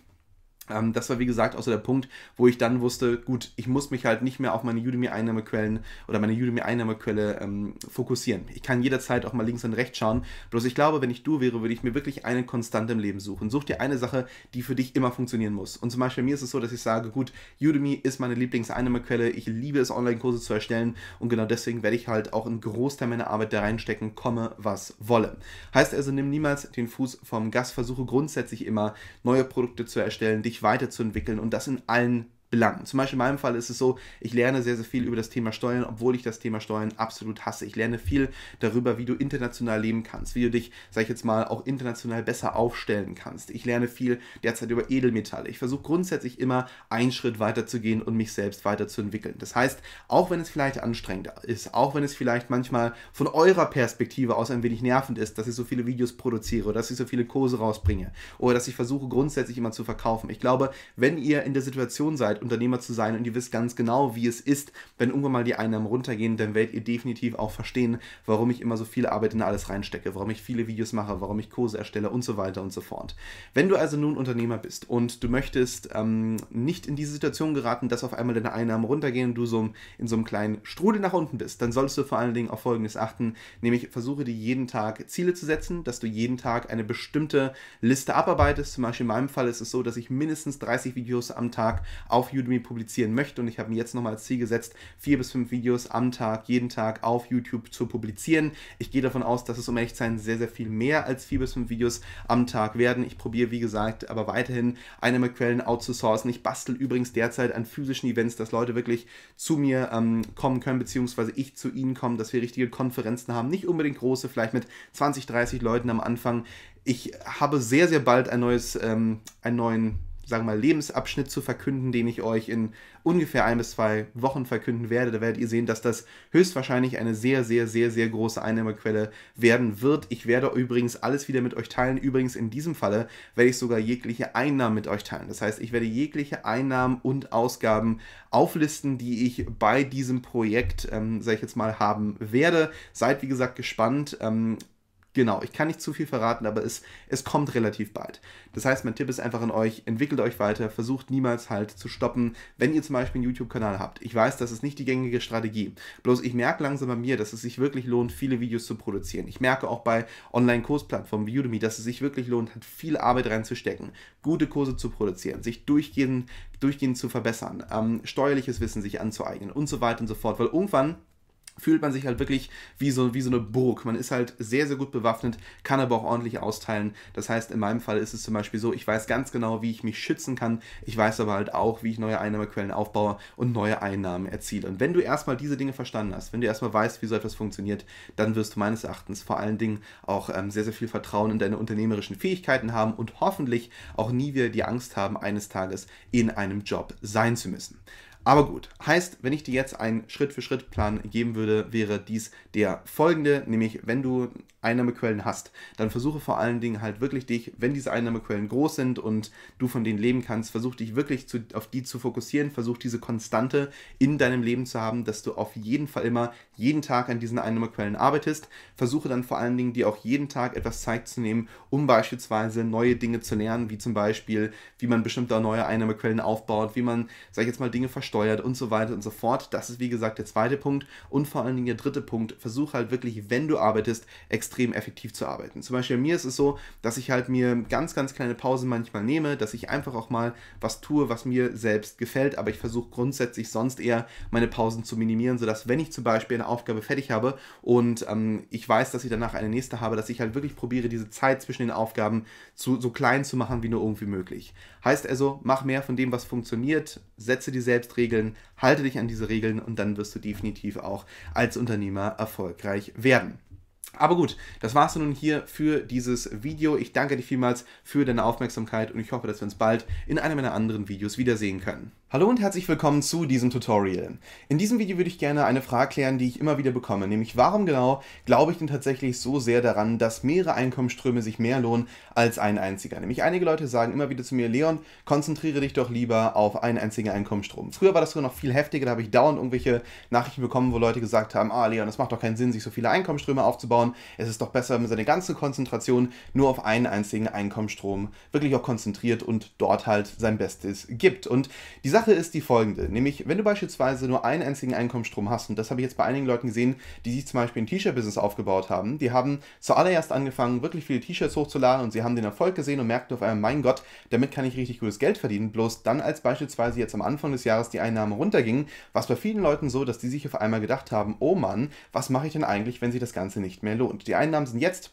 ähm, das war wie gesagt auch so der Punkt, wo ich dann wusste, gut, ich muss mich halt nicht mehr auf meine Udemy-Einnahmequellen oder meine Udemy-Einnahmequelle ähm, fokussieren. Ich kann jederzeit auch mal links und rechts schauen. Bloß ich glaube, wenn ich du wäre, würde ich mir wirklich eine Konstante im Leben suchen. Such dir eine Sache, die für dich immer funktionieren muss. Und zum Beispiel bei mir ist es so, dass ich sage, gut, Udemy ist meine Lieblingseinnahmequelle. Ich liebe es, Online-Kurse zu erstellen und genau deswegen werde ich halt auch einen Großteil meiner Arbeit da reinstecken, komme was wolle. Heißt also, nimm niemals den Fuß vom Gas, versuche grundsätzlich immer neue Produkte zu erstellen, dich sich weiterzuentwickeln und das in allen Belangen. Zum Beispiel in meinem Fall ist es so, ich lerne sehr, sehr viel über das Thema Steuern, obwohl ich das Thema Steuern absolut hasse. Ich lerne viel darüber, wie du international leben kannst, wie du dich, sag ich jetzt mal, auch international besser aufstellen kannst. Ich lerne viel derzeit über Edelmetalle. Ich versuche grundsätzlich immer einen Schritt weiter zu gehen und mich selbst weiterzuentwickeln. Das heißt, auch wenn es vielleicht anstrengend ist, auch wenn es vielleicht manchmal von eurer Perspektive aus ein wenig nervend ist, dass ich so viele Videos produziere oder dass ich so viele Kurse rausbringe oder dass ich versuche grundsätzlich immer zu verkaufen. Ich glaube, wenn ihr in der Situation seid Unternehmer zu sein und ihr wisst ganz genau, wie es ist. Wenn irgendwann mal die Einnahmen runtergehen, dann werdet ihr definitiv auch verstehen, warum ich immer so viel Arbeit in alles reinstecke, warum ich viele Videos mache, warum ich Kurse erstelle und so weiter und so fort. Wenn du also nun Unternehmer bist und du möchtest ähm, nicht in diese Situation geraten, dass auf einmal deine Einnahmen runtergehen und du so in so einem kleinen Strudel nach unten bist, dann solltest du vor allen Dingen auf Folgendes achten, nämlich versuche dir jeden Tag Ziele zu setzen, dass du jeden Tag eine bestimmte Liste abarbeitest. Zum Beispiel in meinem Fall ist es so, dass ich mindestens 30 Videos am Tag auf auf Udemy publizieren möchte. Und ich habe mir jetzt nochmal als Ziel gesetzt, vier bis fünf Videos am Tag, jeden Tag auf YouTube zu publizieren. Ich gehe davon aus, dass es um echt sein sehr, sehr viel mehr als vier bis fünf Videos am Tag werden. Ich probiere, wie gesagt, aber weiterhin Einnahmequellen outzusourcen. Ich bastel übrigens derzeit an physischen Events, dass Leute wirklich zu mir ähm, kommen können, beziehungsweise ich zu ihnen komme, dass wir richtige Konferenzen haben. Nicht unbedingt große, vielleicht mit 20, 30 Leuten am Anfang. Ich habe sehr, sehr bald ein neues, ähm, einen neuen sagen wir mal, Lebensabschnitt zu verkünden, den ich euch in ungefähr ein bis zwei Wochen verkünden werde. Da werdet ihr sehen, dass das höchstwahrscheinlich eine sehr, sehr, sehr, sehr große Einnahmequelle werden wird. Ich werde übrigens alles wieder mit euch teilen. Übrigens in diesem Falle werde ich sogar jegliche Einnahmen mit euch teilen. Das heißt, ich werde jegliche Einnahmen und Ausgaben auflisten, die ich bei diesem Projekt, ähm, sage ich jetzt mal, haben werde. Seid wie gesagt gespannt. Ähm, Genau, ich kann nicht zu viel verraten, aber es, es kommt relativ bald. Das heißt, mein Tipp ist einfach an euch, entwickelt euch weiter, versucht niemals halt zu stoppen, wenn ihr zum Beispiel einen YouTube-Kanal habt. Ich weiß, das ist nicht die gängige Strategie. Bloß ich merke langsam bei mir, dass es sich wirklich lohnt, viele Videos zu produzieren. Ich merke auch bei Online-Kursplattformen wie Udemy, dass es sich wirklich lohnt, hat viel Arbeit reinzustecken, gute Kurse zu produzieren, sich durchgehend, durchgehend zu verbessern, ähm, steuerliches Wissen sich anzueignen und so weiter und so fort. Weil irgendwann fühlt man sich halt wirklich wie so, wie so eine Burg. Man ist halt sehr, sehr gut bewaffnet, kann aber auch ordentlich austeilen. Das heißt, in meinem Fall ist es zum Beispiel so, ich weiß ganz genau, wie ich mich schützen kann. Ich weiß aber halt auch, wie ich neue Einnahmequellen aufbaue und neue Einnahmen erziele. Und wenn du erstmal diese Dinge verstanden hast, wenn du erstmal weißt, wie so etwas funktioniert, dann wirst du meines Erachtens vor allen Dingen auch ähm, sehr, sehr viel Vertrauen in deine unternehmerischen Fähigkeiten haben und hoffentlich auch nie wieder die Angst haben, eines Tages in einem Job sein zu müssen. Aber gut, heißt, wenn ich dir jetzt einen Schritt-für-Schritt-Plan geben würde, wäre dies der folgende, nämlich wenn du Einnahmequellen hast, dann versuche vor allen Dingen halt wirklich dich, wenn diese Einnahmequellen groß sind und du von denen leben kannst, versuche dich wirklich zu, auf die zu fokussieren, versuche diese Konstante in deinem Leben zu haben, dass du auf jeden Fall immer jeden Tag an diesen Einnahmequellen arbeitest. Versuche dann vor allen Dingen dir auch jeden Tag etwas Zeit zu nehmen, um beispielsweise neue Dinge zu lernen, wie zum Beispiel, wie man bestimmte neue Einnahmequellen aufbaut, wie man, sag ich jetzt mal, Dinge versteuert und so weiter und so fort. Das ist wie gesagt der zweite Punkt und vor allen Dingen der dritte Punkt. Versuche halt wirklich, wenn du arbeitest, extra extrem effektiv zu arbeiten. Zum Beispiel bei mir ist es so, dass ich halt mir ganz, ganz kleine Pausen manchmal nehme, dass ich einfach auch mal was tue, was mir selbst gefällt, aber ich versuche grundsätzlich sonst eher meine Pausen zu minimieren, sodass wenn ich zum Beispiel eine Aufgabe fertig habe und ähm, ich weiß, dass ich danach eine nächste habe, dass ich halt wirklich probiere, diese Zeit zwischen den Aufgaben zu, so klein zu machen, wie nur irgendwie möglich. Heißt also, mach mehr von dem, was funktioniert, setze dir selbst Regeln, halte dich an diese Regeln und dann wirst du definitiv auch als Unternehmer erfolgreich werden. Aber gut, das war's nun hier für dieses Video. Ich danke dir vielmals für deine Aufmerksamkeit und ich hoffe, dass wir uns bald in einem meiner anderen Videos wiedersehen können. Hallo und herzlich willkommen zu diesem Tutorial. In diesem Video würde ich gerne eine Frage klären, die ich immer wieder bekomme, nämlich warum genau glaube ich denn tatsächlich so sehr daran, dass mehrere Einkommensströme sich mehr lohnen als ein einziger. Nämlich einige Leute sagen immer wieder zu mir, Leon, konzentriere dich doch lieber auf einen einzigen Einkommensstrom. Früher war das sogar noch viel heftiger, da habe ich dauernd irgendwelche Nachrichten bekommen, wo Leute gesagt haben, ah Leon, es macht doch keinen Sinn, sich so viele Einkommensströme aufzubauen. Es ist doch besser, wenn man seine ganze Konzentration nur auf einen einzigen Einkommensstrom wirklich auch konzentriert und dort halt sein Bestes gibt. Und die Sache Sache ist die folgende, nämlich wenn du beispielsweise nur einen einzigen Einkommensstrom hast, und das habe ich jetzt bei einigen Leuten gesehen, die sich zum Beispiel ein T-Shirt-Business aufgebaut haben, die haben zuallererst angefangen, wirklich viele T-Shirts hochzuladen und sie haben den Erfolg gesehen und merkten auf einmal, mein Gott, damit kann ich richtig gutes Geld verdienen, bloß dann als beispielsweise jetzt am Anfang des Jahres die Einnahmen runtergingen, war es bei vielen Leuten so, dass die sich auf einmal gedacht haben, oh Mann, was mache ich denn eigentlich, wenn sich das Ganze nicht mehr lohnt? Die Einnahmen sind jetzt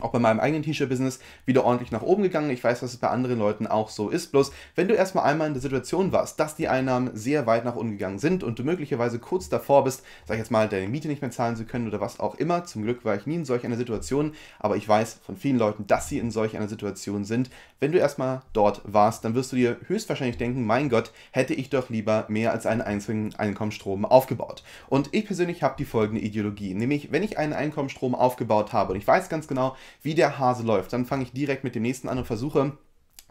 auch bei meinem eigenen T-Shirt-Business wieder ordentlich nach oben gegangen. Ich weiß, dass es bei anderen Leuten auch so ist. Bloß, wenn du erstmal einmal in der Situation warst, dass die Einnahmen sehr weit nach unten gegangen sind und du möglicherweise kurz davor bist, sag ich jetzt mal, deine Miete nicht mehr zahlen zu können oder was auch immer. Zum Glück war ich nie in solch einer Situation, aber ich weiß von vielen Leuten, dass sie in solch einer Situation sind. Wenn du erstmal dort warst, dann wirst du dir höchstwahrscheinlich denken, mein Gott, hätte ich doch lieber mehr als einen einzigen Einkommensstrom aufgebaut. Und ich persönlich habe die folgende Ideologie, nämlich wenn ich einen Einkommensstrom aufgebaut habe und ich weiß ganz genau, wie der Hase läuft. Dann fange ich direkt mit dem nächsten an und versuche,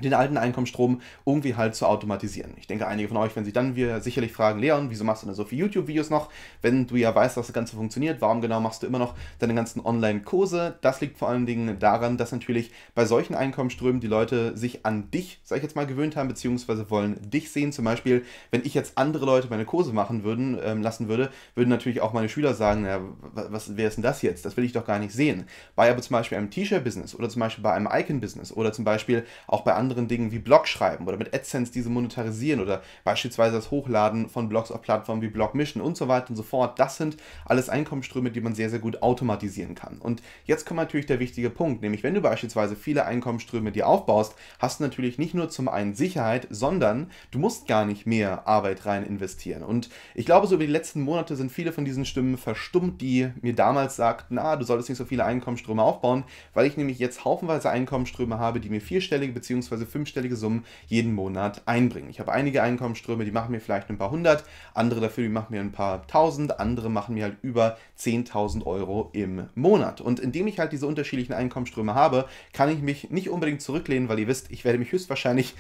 den alten Einkommensstrom irgendwie halt zu automatisieren. Ich denke, einige von euch, werden sich dann wir sicherlich fragen, Leon, wieso machst du denn so viele YouTube-Videos noch, wenn du ja weißt, dass das Ganze funktioniert, warum genau machst du immer noch deine ganzen Online-Kurse? Das liegt vor allen Dingen daran, dass natürlich bei solchen Einkommensströmen die Leute sich an dich, sag ich jetzt mal, gewöhnt haben, beziehungsweise wollen dich sehen. Zum Beispiel, wenn ich jetzt andere Leute meine Kurse machen würden, ähm, lassen würde, würden natürlich auch meine Schüler sagen, ja, was, wäre denn das jetzt? Das will ich doch gar nicht sehen. Bei aber zum Beispiel einem T-Shirt-Business oder zum Beispiel bei einem Icon-Business oder zum Beispiel auch bei anderen anderen Dingen wie Blog schreiben oder mit AdSense diese monetarisieren oder beispielsweise das Hochladen von Blogs auf Plattformen wie Blogmission und so weiter und so fort. Das sind alles Einkommensströme, die man sehr, sehr gut automatisieren kann. Und jetzt kommt natürlich der wichtige Punkt, nämlich wenn du beispielsweise viele Einkommensströme dir aufbaust, hast du natürlich nicht nur zum einen Sicherheit, sondern du musst gar nicht mehr Arbeit rein investieren. Und ich glaube, so über die letzten Monate sind viele von diesen Stimmen verstummt, die mir damals sagten, na, ah, du solltest nicht so viele Einkommensströme aufbauen, weil ich nämlich jetzt haufenweise Einkommensströme habe, die mir vierstellige bzw bzw. fünfstellige Summen jeden Monat einbringen. Ich habe einige Einkommensströme, die machen mir vielleicht ein paar hundert, andere dafür, die machen mir ein paar tausend, andere machen mir halt über 10.000 Euro im Monat. Und indem ich halt diese unterschiedlichen Einkommensströme habe, kann ich mich nicht unbedingt zurücklehnen, weil ihr wisst, ich werde mich höchstwahrscheinlich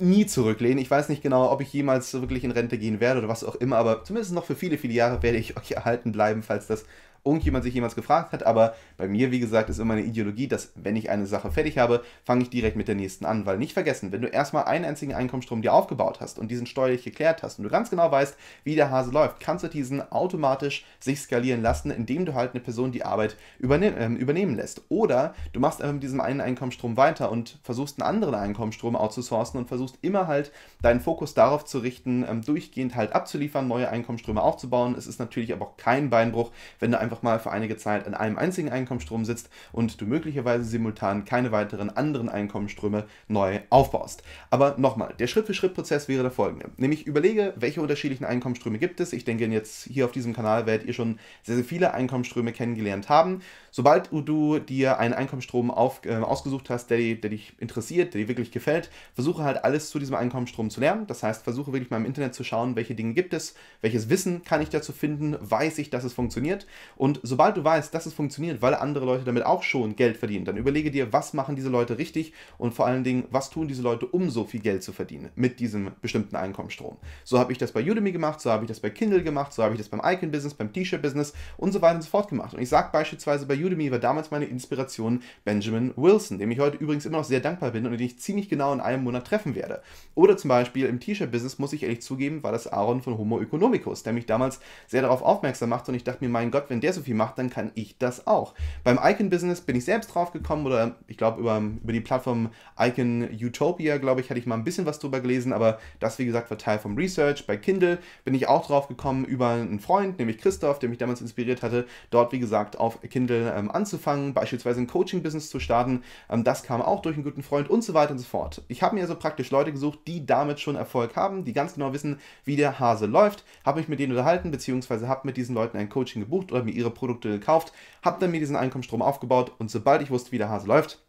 nie zurücklehnen. Ich weiß nicht genau, ob ich jemals wirklich in Rente gehen werde oder was auch immer, aber zumindest noch für viele, viele Jahre werde ich euch erhalten bleiben, falls das irgendjemand sich jemals gefragt hat, aber bei mir, wie gesagt, ist immer eine Ideologie, dass wenn ich eine Sache fertig habe, fange ich direkt mit der nächsten an, weil nicht vergessen, wenn du erstmal einen einzigen Einkommensstrom dir aufgebaut hast und diesen steuerlich geklärt hast und du ganz genau weißt, wie der Hase läuft, kannst du diesen automatisch sich skalieren lassen, indem du halt eine Person die Arbeit übernehm, äh, übernehmen lässt. Oder du machst einfach mit diesem einen Einkommensstrom weiter und versuchst einen anderen Einkommensstrom outzusourcen und versuchst immer halt deinen Fokus darauf zu richten, ähm, durchgehend halt abzuliefern, neue Einkommensströme aufzubauen. Es ist natürlich aber auch kein Beinbruch, wenn du einfach einfach mal für einige Zeit an einem einzigen Einkommensstrom sitzt und du möglicherweise simultan keine weiteren anderen Einkommensströme neu aufbaust. Aber nochmal, der Schritt-für-Schritt-Prozess wäre der folgende. Nämlich überlege, welche unterschiedlichen Einkommensströme gibt es. Ich denke, jetzt hier auf diesem Kanal werdet ihr schon sehr, sehr viele Einkommensströme kennengelernt haben. Sobald du dir einen Einkommensstrom auf, äh, ausgesucht hast, der, der dich interessiert, der dir wirklich gefällt, versuche halt alles zu diesem Einkommensstrom zu lernen. Das heißt, versuche wirklich mal im Internet zu schauen, welche Dinge gibt es, welches Wissen kann ich dazu finden, weiß ich, dass es funktioniert und sobald du weißt, dass es funktioniert, weil andere Leute damit auch schon Geld verdienen, dann überlege dir, was machen diese Leute richtig und vor allen Dingen, was tun diese Leute, um so viel Geld zu verdienen mit diesem bestimmten Einkommensstrom. So habe ich das bei Udemy gemacht, so habe ich das bei Kindle gemacht, so habe ich das beim Icon-Business, beim T-Shirt-Business und so weiter und so fort gemacht. Und ich sage beispielsweise, bei Udemy war damals meine Inspiration Benjamin Wilson, dem ich heute übrigens immer noch sehr dankbar bin und den ich ziemlich genau in einem Monat treffen werde. Oder zum Beispiel im T-Shirt-Business, muss ich ehrlich zugeben, war das Aaron von Homo Economicus, der mich damals sehr darauf aufmerksam macht und ich dachte mir, mein Gott, wenn der der so viel macht, dann kann ich das auch. Beim Icon Business bin ich selbst drauf gekommen oder ich glaube über, über die Plattform Icon Utopia, glaube ich, hatte ich mal ein bisschen was drüber gelesen, aber das, wie gesagt, war Teil vom Research. Bei Kindle bin ich auch drauf gekommen über einen Freund, nämlich Christoph, der mich damals inspiriert hatte, dort, wie gesagt, auf Kindle ähm, anzufangen, beispielsweise ein Coaching-Business zu starten. Ähm, das kam auch durch einen guten Freund und so weiter und so fort. Ich habe mir also praktisch Leute gesucht, die damit schon Erfolg haben, die ganz genau wissen, wie der Hase läuft, habe mich mit denen unterhalten, beziehungsweise habe mit diesen Leuten ein Coaching gebucht oder mir ihre Produkte gekauft, habe dann mir diesen Einkommensstrom aufgebaut und sobald ich wusste, wie der Hase läuft,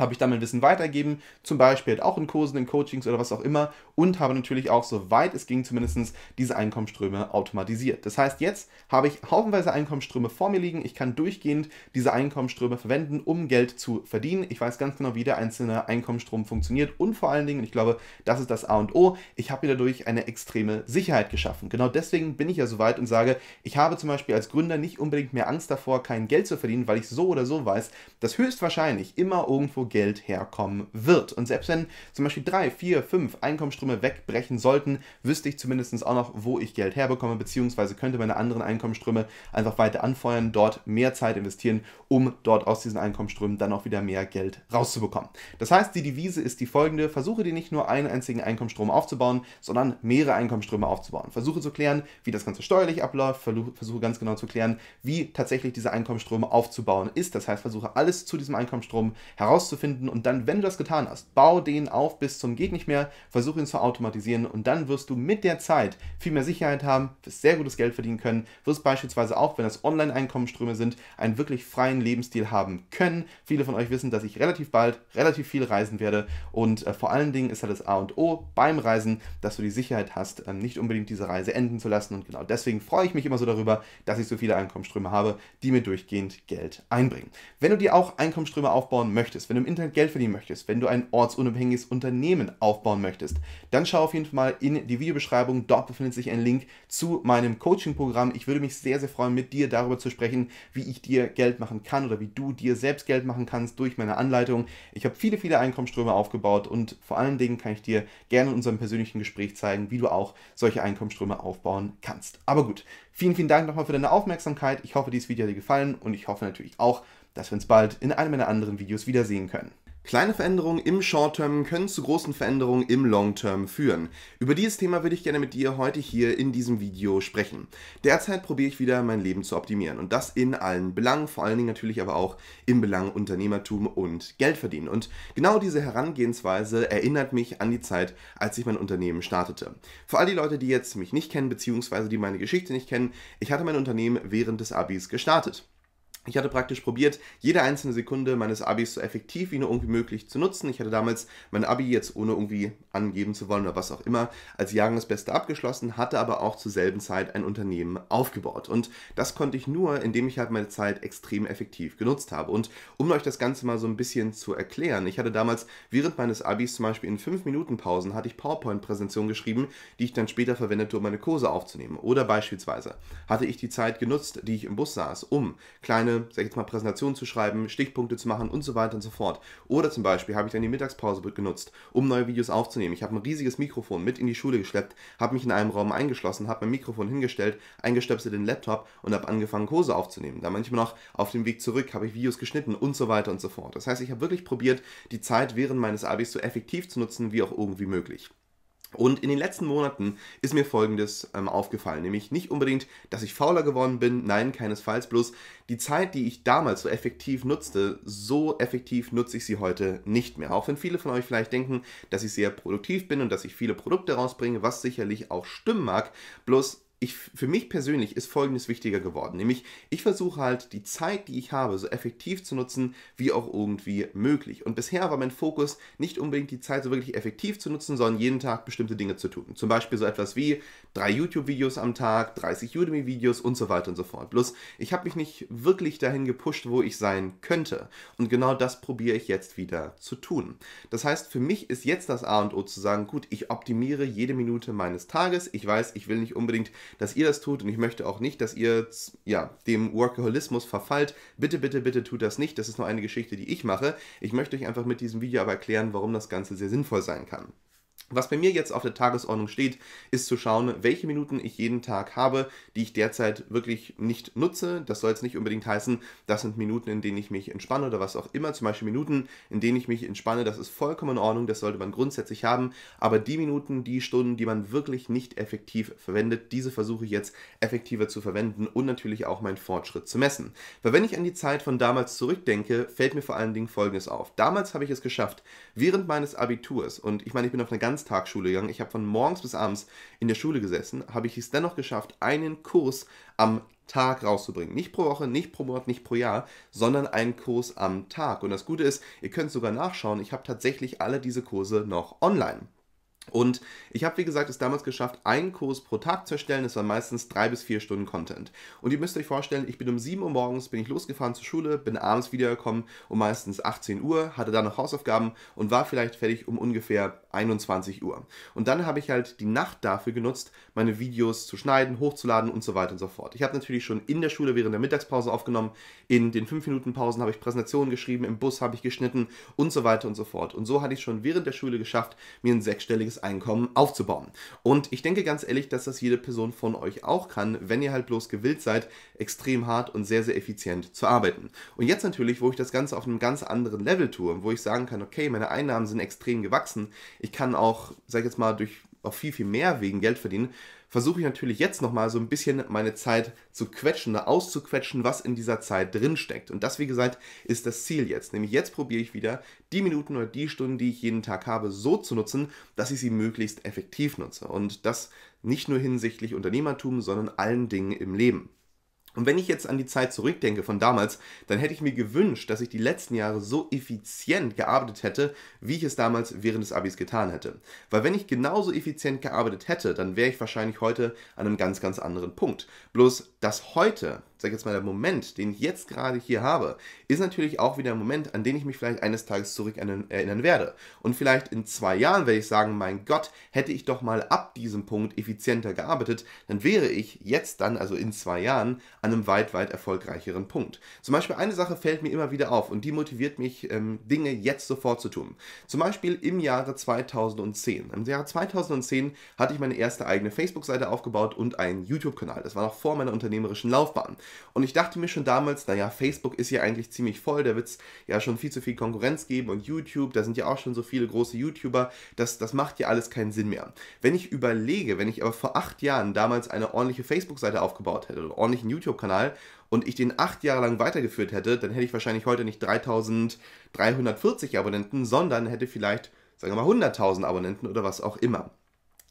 habe ich dann mein Wissen weitergeben, zum Beispiel halt auch in Kursen, in Coachings oder was auch immer und habe natürlich auch, soweit es ging, zumindest diese Einkommensströme automatisiert. Das heißt, jetzt habe ich haufenweise Einkommensströme vor mir liegen. Ich kann durchgehend diese Einkommensströme verwenden, um Geld zu verdienen. Ich weiß ganz genau, wie der einzelne Einkommensstrom funktioniert und vor allen Dingen, ich glaube, das ist das A und O, ich habe mir dadurch eine extreme Sicherheit geschaffen. Genau deswegen bin ich ja so weit und sage, ich habe zum Beispiel als Gründer nicht unbedingt mehr Angst davor, kein Geld zu verdienen, weil ich so oder so weiß, dass höchstwahrscheinlich immer irgendwo Geld herkommen wird. Und selbst wenn zum Beispiel drei, vier, fünf Einkommensströme wegbrechen sollten, wüsste ich zumindest auch noch, wo ich Geld herbekomme, beziehungsweise könnte meine anderen Einkommensströme einfach weiter anfeuern, dort mehr Zeit investieren, um dort aus diesen Einkommensströmen dann auch wieder mehr Geld rauszubekommen. Das heißt, die Devise ist die folgende, versuche dir nicht nur einen einzigen Einkommensstrom aufzubauen, sondern mehrere Einkommensströme aufzubauen. Versuche zu klären, wie das Ganze steuerlich abläuft, versuche ganz genau zu klären, wie tatsächlich diese Einkommensströme aufzubauen ist. Das heißt, versuche alles zu diesem Einkommensstrom herauszubauen rauszufinden und dann, wenn du das getan hast, bau den auf bis zum geht nicht mehr, versuch ihn zu automatisieren und dann wirst du mit der Zeit viel mehr Sicherheit haben, wirst sehr gutes Geld verdienen können, wirst beispielsweise auch, wenn das online einkommenströme sind, einen wirklich freien Lebensstil haben können. Viele von euch wissen, dass ich relativ bald relativ viel reisen werde und äh, vor allen Dingen ist halt das A und O beim Reisen, dass du die Sicherheit hast, äh, nicht unbedingt diese Reise enden zu lassen und genau deswegen freue ich mich immer so darüber, dass ich so viele Einkommenströme habe, die mir durchgehend Geld einbringen. Wenn du dir auch Einkommenströme aufbauen möchtest, wenn du im Internet Geld verdienen möchtest, wenn du ein ortsunabhängiges Unternehmen aufbauen möchtest, dann schau auf jeden Fall mal in die Videobeschreibung. Dort befindet sich ein Link zu meinem Coaching-Programm. Ich würde mich sehr, sehr freuen, mit dir darüber zu sprechen, wie ich dir Geld machen kann oder wie du dir selbst Geld machen kannst durch meine Anleitung. Ich habe viele, viele Einkommensströme aufgebaut und vor allen Dingen kann ich dir gerne in unserem persönlichen Gespräch zeigen, wie du auch solche Einkommensströme aufbauen kannst. Aber gut, vielen, vielen Dank nochmal für deine Aufmerksamkeit. Ich hoffe, dieses Video hat dir gefallen und ich hoffe natürlich auch, dass wir uns bald in einem meiner anderen Videos wiedersehen können. Kleine Veränderungen im Short-Term können zu großen Veränderungen im Long-Term führen. Über dieses Thema würde ich gerne mit dir heute hier in diesem Video sprechen. Derzeit probiere ich wieder mein Leben zu optimieren und das in allen Belangen, vor allen Dingen natürlich aber auch im Belang Unternehmertum und Geldverdienen. Und genau diese Herangehensweise erinnert mich an die Zeit, als ich mein Unternehmen startete. Für all die Leute, die jetzt mich nicht kennen, beziehungsweise die meine Geschichte nicht kennen, ich hatte mein Unternehmen während des Abis gestartet. Ich hatte praktisch probiert, jede einzelne Sekunde meines Abis so effektiv wie nur irgendwie möglich zu nutzen. Ich hatte damals mein Abi jetzt ohne irgendwie angeben zu wollen oder was auch immer als Jahresbeste abgeschlossen, hatte aber auch zur selben Zeit ein Unternehmen aufgebaut. Und das konnte ich nur, indem ich halt meine Zeit extrem effektiv genutzt habe. Und um euch das Ganze mal so ein bisschen zu erklären, ich hatte damals während meines Abis zum Beispiel in 5-Minuten-Pausen hatte ich PowerPoint-Präsentationen geschrieben, die ich dann später verwendete, um meine Kurse aufzunehmen. Oder beispielsweise hatte ich die Zeit genutzt, die ich im Bus saß, um kleine kleine, sag ich jetzt mal, Präsentationen zu schreiben, Stichpunkte zu machen und so weiter und so fort. Oder zum Beispiel habe ich dann die Mittagspause genutzt, um neue Videos aufzunehmen. Ich habe ein riesiges Mikrofon mit in die Schule geschleppt, habe mich in einem Raum eingeschlossen, habe mein Mikrofon hingestellt, eingestöpselt in den Laptop und habe angefangen, Kurse aufzunehmen. Dann manchmal noch auf dem Weg zurück habe ich Videos geschnitten und so weiter und so fort. Das heißt, ich habe wirklich probiert, die Zeit während meines Abis so effektiv zu nutzen, wie auch irgendwie möglich. Und in den letzten Monaten ist mir Folgendes ähm, aufgefallen, nämlich nicht unbedingt, dass ich fauler geworden bin, nein, keinesfalls, bloß die Zeit, die ich damals so effektiv nutzte, so effektiv nutze ich sie heute nicht mehr. Auch wenn viele von euch vielleicht denken, dass ich sehr produktiv bin und dass ich viele Produkte rausbringe, was sicherlich auch stimmen mag, bloß ich, für mich persönlich ist Folgendes wichtiger geworden, nämlich ich versuche halt die Zeit, die ich habe, so effektiv zu nutzen, wie auch irgendwie möglich. Und bisher war mein Fokus nicht unbedingt die Zeit so wirklich effektiv zu nutzen, sondern jeden Tag bestimmte Dinge zu tun. Zum Beispiel so etwas wie drei YouTube-Videos am Tag, 30 Udemy-Videos und so weiter und so fort. Bloß ich habe mich nicht wirklich dahin gepusht, wo ich sein könnte. Und genau das probiere ich jetzt wieder zu tun. Das heißt, für mich ist jetzt das A und O zu sagen, gut, ich optimiere jede Minute meines Tages. Ich weiß, ich will nicht unbedingt dass ihr das tut und ich möchte auch nicht, dass ihr ja, dem Workaholismus verfallt. Bitte, bitte, bitte tut das nicht. Das ist nur eine Geschichte, die ich mache. Ich möchte euch einfach mit diesem Video aber erklären, warum das Ganze sehr sinnvoll sein kann. Was bei mir jetzt auf der Tagesordnung steht, ist zu schauen, welche Minuten ich jeden Tag habe, die ich derzeit wirklich nicht nutze. Das soll jetzt nicht unbedingt heißen, das sind Minuten, in denen ich mich entspanne oder was auch immer. Zum Beispiel Minuten, in denen ich mich entspanne, das ist vollkommen in Ordnung, das sollte man grundsätzlich haben. Aber die Minuten, die Stunden, die man wirklich nicht effektiv verwendet, diese versuche ich jetzt effektiver zu verwenden und natürlich auch meinen Fortschritt zu messen. Weil wenn ich an die Zeit von damals zurückdenke, fällt mir vor allen Dingen Folgendes auf. Damals habe ich es geschafft, während meines Abiturs, und ich meine, ich bin auf eine Ganztagsschule gegangen, ich habe von morgens bis abends in der Schule gesessen, habe ich es dennoch geschafft, einen Kurs am Tag rauszubringen. Nicht pro Woche, nicht pro Monat, nicht pro Jahr, sondern einen Kurs am Tag. Und das Gute ist, ihr könnt sogar nachschauen, ich habe tatsächlich alle diese Kurse noch online. Und ich habe, wie gesagt, es damals geschafft, einen Kurs pro Tag zu erstellen. Das waren meistens drei bis vier Stunden Content. Und ihr müsst euch vorstellen, ich bin um 7 Uhr morgens, bin ich losgefahren zur Schule, bin abends wiedergekommen um meistens 18 Uhr, hatte dann noch Hausaufgaben und war vielleicht fertig um ungefähr 21 Uhr. Und dann habe ich halt die Nacht dafür genutzt, meine Videos zu schneiden, hochzuladen und so weiter und so fort. Ich habe natürlich schon in der Schule während der Mittagspause aufgenommen, in den 5-Minuten-Pausen habe ich Präsentationen geschrieben, im Bus habe ich geschnitten und so weiter und so fort. Und so hatte ich schon während der Schule geschafft, mir ein sechsstelliges Einkommen aufzubauen. Und ich denke ganz ehrlich, dass das jede Person von euch auch kann, wenn ihr halt bloß gewillt seid, extrem hart und sehr, sehr effizient zu arbeiten. Und jetzt natürlich, wo ich das Ganze auf einem ganz anderen Level tue, wo ich sagen kann, okay, meine Einnahmen sind extrem gewachsen, ich kann auch, sag ich jetzt mal, durch auch viel, viel mehr wegen Geld verdienen, versuche ich natürlich jetzt nochmal so ein bisschen meine Zeit zu quetschen ne, auszuquetschen, was in dieser Zeit drin steckt. Und das, wie gesagt, ist das Ziel jetzt. Nämlich jetzt probiere ich wieder, die Minuten oder die Stunden, die ich jeden Tag habe, so zu nutzen, dass ich sie möglichst effektiv nutze. Und das nicht nur hinsichtlich Unternehmertum, sondern allen Dingen im Leben. Und wenn ich jetzt an die Zeit zurückdenke von damals, dann hätte ich mir gewünscht, dass ich die letzten Jahre so effizient gearbeitet hätte, wie ich es damals während des Abis getan hätte. Weil wenn ich genauso effizient gearbeitet hätte, dann wäre ich wahrscheinlich heute an einem ganz, ganz anderen Punkt. Bloß, das heute, sag jetzt mal, der Moment, den ich jetzt gerade hier habe, ist natürlich auch wieder ein Moment, an den ich mich vielleicht eines Tages zurück erinnern werde. Und vielleicht in zwei Jahren werde ich sagen, mein Gott, hätte ich doch mal ab diesem Punkt effizienter gearbeitet, dann wäre ich jetzt dann, also in zwei Jahren, an einem weit, weit erfolgreicheren Punkt. Zum Beispiel eine Sache fällt mir immer wieder auf und die motiviert mich, ähm, Dinge jetzt sofort zu tun. Zum Beispiel im Jahre 2010. Im Jahre 2010 hatte ich meine erste eigene Facebook-Seite aufgebaut und einen YouTube-Kanal. Das war noch vor meiner unternehmerischen Laufbahn. Und ich dachte mir schon damals, naja, Facebook ist ja eigentlich ziemlich voll, da wird es ja schon viel zu viel Konkurrenz geben und YouTube, da sind ja auch schon so viele große YouTuber, das, das macht ja alles keinen Sinn mehr. Wenn ich überlege, wenn ich aber vor acht Jahren damals eine ordentliche Facebook-Seite aufgebaut hätte oder ordentlichen YouTube YouTube-Kanal und ich den acht Jahre lang weitergeführt hätte, dann hätte ich wahrscheinlich heute nicht 3340 Abonnenten, sondern hätte vielleicht, sagen wir mal, 100.000 Abonnenten oder was auch immer.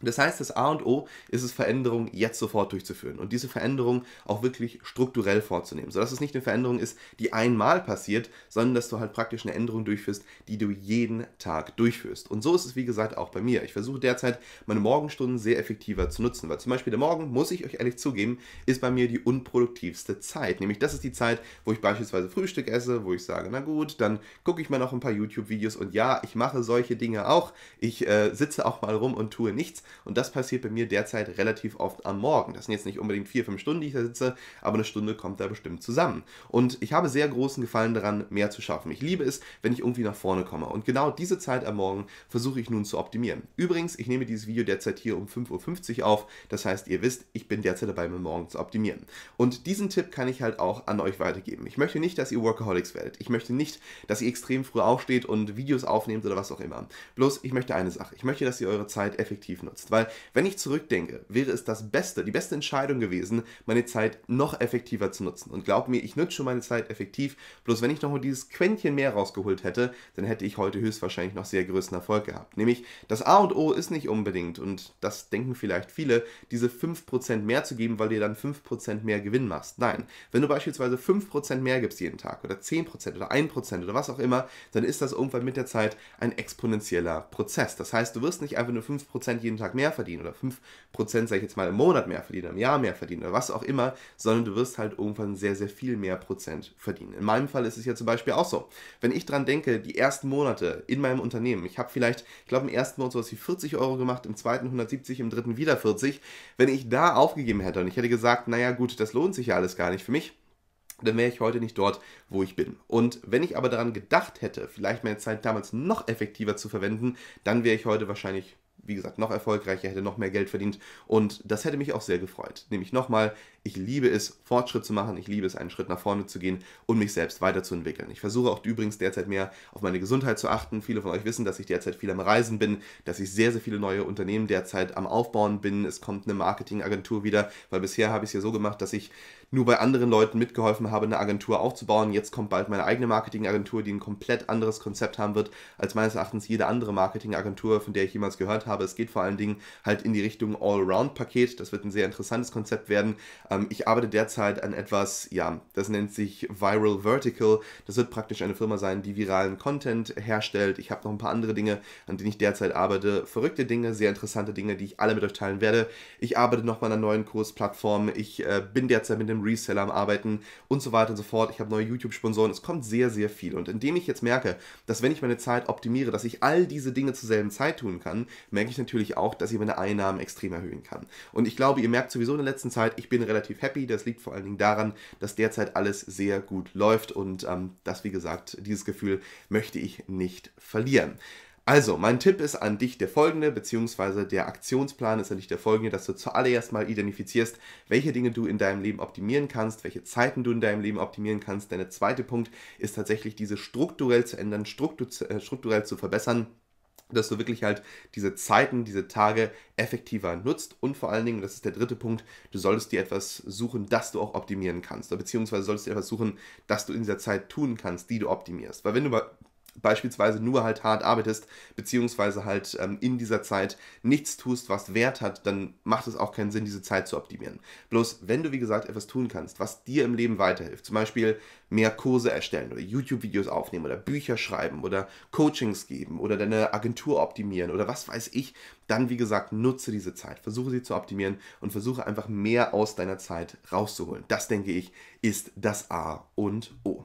Das heißt, das A und O ist es, Veränderungen jetzt sofort durchzuführen und diese Veränderungen auch wirklich strukturell vorzunehmen, sodass es nicht eine Veränderung ist, die einmal passiert, sondern dass du halt praktisch eine Änderung durchführst, die du jeden Tag durchführst. Und so ist es, wie gesagt, auch bei mir. Ich versuche derzeit, meine Morgenstunden sehr effektiver zu nutzen, weil zum Beispiel der Morgen, muss ich euch ehrlich zugeben, ist bei mir die unproduktivste Zeit. Nämlich das ist die Zeit, wo ich beispielsweise Frühstück esse, wo ich sage, na gut, dann gucke ich mir noch ein paar YouTube-Videos und ja, ich mache solche Dinge auch. Ich äh, sitze auch mal rum und tue nichts und das passiert bei mir derzeit relativ oft am Morgen. Das sind jetzt nicht unbedingt vier, fünf Stunden, die ich da sitze, aber eine Stunde kommt da bestimmt zusammen. Und ich habe sehr großen Gefallen daran, mehr zu schaffen. Ich liebe es, wenn ich irgendwie nach vorne komme. Und genau diese Zeit am Morgen versuche ich nun zu optimieren. Übrigens, ich nehme dieses Video derzeit hier um 5.50 Uhr auf. Das heißt, ihr wisst, ich bin derzeit dabei, mir morgen zu optimieren. Und diesen Tipp kann ich halt auch an euch weitergeben. Ich möchte nicht, dass ihr Workaholics werdet. Ich möchte nicht, dass ihr extrem früh aufsteht und Videos aufnehmt oder was auch immer. Bloß, ich möchte eine Sache. Ich möchte, dass ihr eure Zeit effektiv nutzt genutzt. Weil, wenn ich zurückdenke, wäre es das Beste, die beste Entscheidung gewesen, meine Zeit noch effektiver zu nutzen. Und glaub mir, ich nutze schon meine Zeit effektiv. Bloß wenn ich noch mal dieses Quäntchen mehr rausgeholt hätte, dann hätte ich heute höchstwahrscheinlich noch sehr größten Erfolg gehabt. Nämlich, das A und O ist nicht unbedingt, und das denken vielleicht viele, diese 5% mehr zu geben, weil du dann 5% mehr Gewinn machst. Nein, wenn du beispielsweise 5% mehr gibst jeden Tag oder 10% oder 1% oder was auch immer, dann ist das irgendwann mit der Zeit ein exponentieller Prozess. Das heißt, du wirst nicht einfach nur 5% jeden Tag Tag mehr verdienen oder 5%, sage ich jetzt mal, im Monat mehr verdienen, im Jahr mehr verdienen oder was auch immer, sondern du wirst halt irgendwann sehr, sehr viel mehr Prozent verdienen. In meinem Fall ist es ja zum Beispiel auch so. Wenn ich dran denke, die ersten Monate in meinem Unternehmen, ich habe vielleicht, ich glaube, im ersten Monat sowas wie 40 Euro gemacht, im zweiten 170, im dritten wieder 40. Wenn ich da aufgegeben hätte und ich hätte gesagt, naja gut, das lohnt sich ja alles gar nicht für mich, dann wäre ich heute nicht dort, wo ich bin. Und wenn ich aber daran gedacht hätte, vielleicht meine Zeit damals noch effektiver zu verwenden, dann wäre ich heute wahrscheinlich wie gesagt, noch erfolgreicher, hätte noch mehr Geld verdient. Und das hätte mich auch sehr gefreut. Nämlich nochmal ich liebe es, Fortschritt zu machen. Ich liebe es, einen Schritt nach vorne zu gehen und mich selbst weiterzuentwickeln. Ich versuche auch übrigens derzeit mehr auf meine Gesundheit zu achten. Viele von euch wissen, dass ich derzeit viel am Reisen bin, dass ich sehr, sehr viele neue Unternehmen derzeit am Aufbauen bin. Es kommt eine Marketingagentur wieder, weil bisher habe ich es ja so gemacht, dass ich nur bei anderen Leuten mitgeholfen habe, eine Agentur aufzubauen. Jetzt kommt bald meine eigene Marketingagentur, die ein komplett anderes Konzept haben wird als meines Erachtens jede andere Marketingagentur, von der ich jemals gehört habe. Es geht vor allen Dingen halt in die Richtung Allround-Paket. Das wird ein sehr interessantes Konzept werden. Ähm, ich arbeite derzeit an etwas, ja, das nennt sich Viral Vertical. Das wird praktisch eine Firma sein, die viralen Content herstellt. Ich habe noch ein paar andere Dinge, an denen ich derzeit arbeite. Verrückte Dinge, sehr interessante Dinge, die ich alle mit euch teilen werde. Ich arbeite nochmal an einer neuen Kursplattform. Ich äh, bin derzeit mit einem Reseller am Arbeiten und so weiter und so fort. Ich habe neue YouTube-Sponsoren. Es kommt sehr, sehr viel. Und indem ich jetzt merke, dass wenn ich meine Zeit optimiere, dass ich all diese Dinge zur selben Zeit tun kann, merke ich natürlich auch, dass ich meine Einnahmen extrem erhöhen kann. Und ich glaube, ihr merkt sowieso in der letzten Zeit, ich bin relativ relativ happy. Das liegt vor allen Dingen daran, dass derzeit alles sehr gut läuft und ähm, das, wie gesagt, dieses Gefühl möchte ich nicht verlieren. Also, mein Tipp ist an dich der folgende, beziehungsweise der Aktionsplan ist an dich der folgende, dass du zuallererst mal identifizierst, welche Dinge du in deinem Leben optimieren kannst, welche Zeiten du in deinem Leben optimieren kannst. Denn der zweite Punkt ist tatsächlich, diese strukturell zu ändern, äh, strukturell zu verbessern dass du wirklich halt diese Zeiten, diese Tage effektiver nutzt und vor allen Dingen, das ist der dritte Punkt, du solltest dir etwas suchen, das du auch optimieren kannst, beziehungsweise solltest du dir etwas suchen, das du in dieser Zeit tun kannst, die du optimierst. Weil wenn du mal beispielsweise nur halt hart arbeitest, beziehungsweise halt ähm, in dieser Zeit nichts tust, was Wert hat, dann macht es auch keinen Sinn, diese Zeit zu optimieren. Bloß, wenn du, wie gesagt, etwas tun kannst, was dir im Leben weiterhilft, zum Beispiel mehr Kurse erstellen oder YouTube-Videos aufnehmen oder Bücher schreiben oder Coachings geben oder deine Agentur optimieren oder was weiß ich, dann, wie gesagt, nutze diese Zeit, versuche sie zu optimieren und versuche einfach mehr aus deiner Zeit rauszuholen. Das, denke ich, ist das A und O.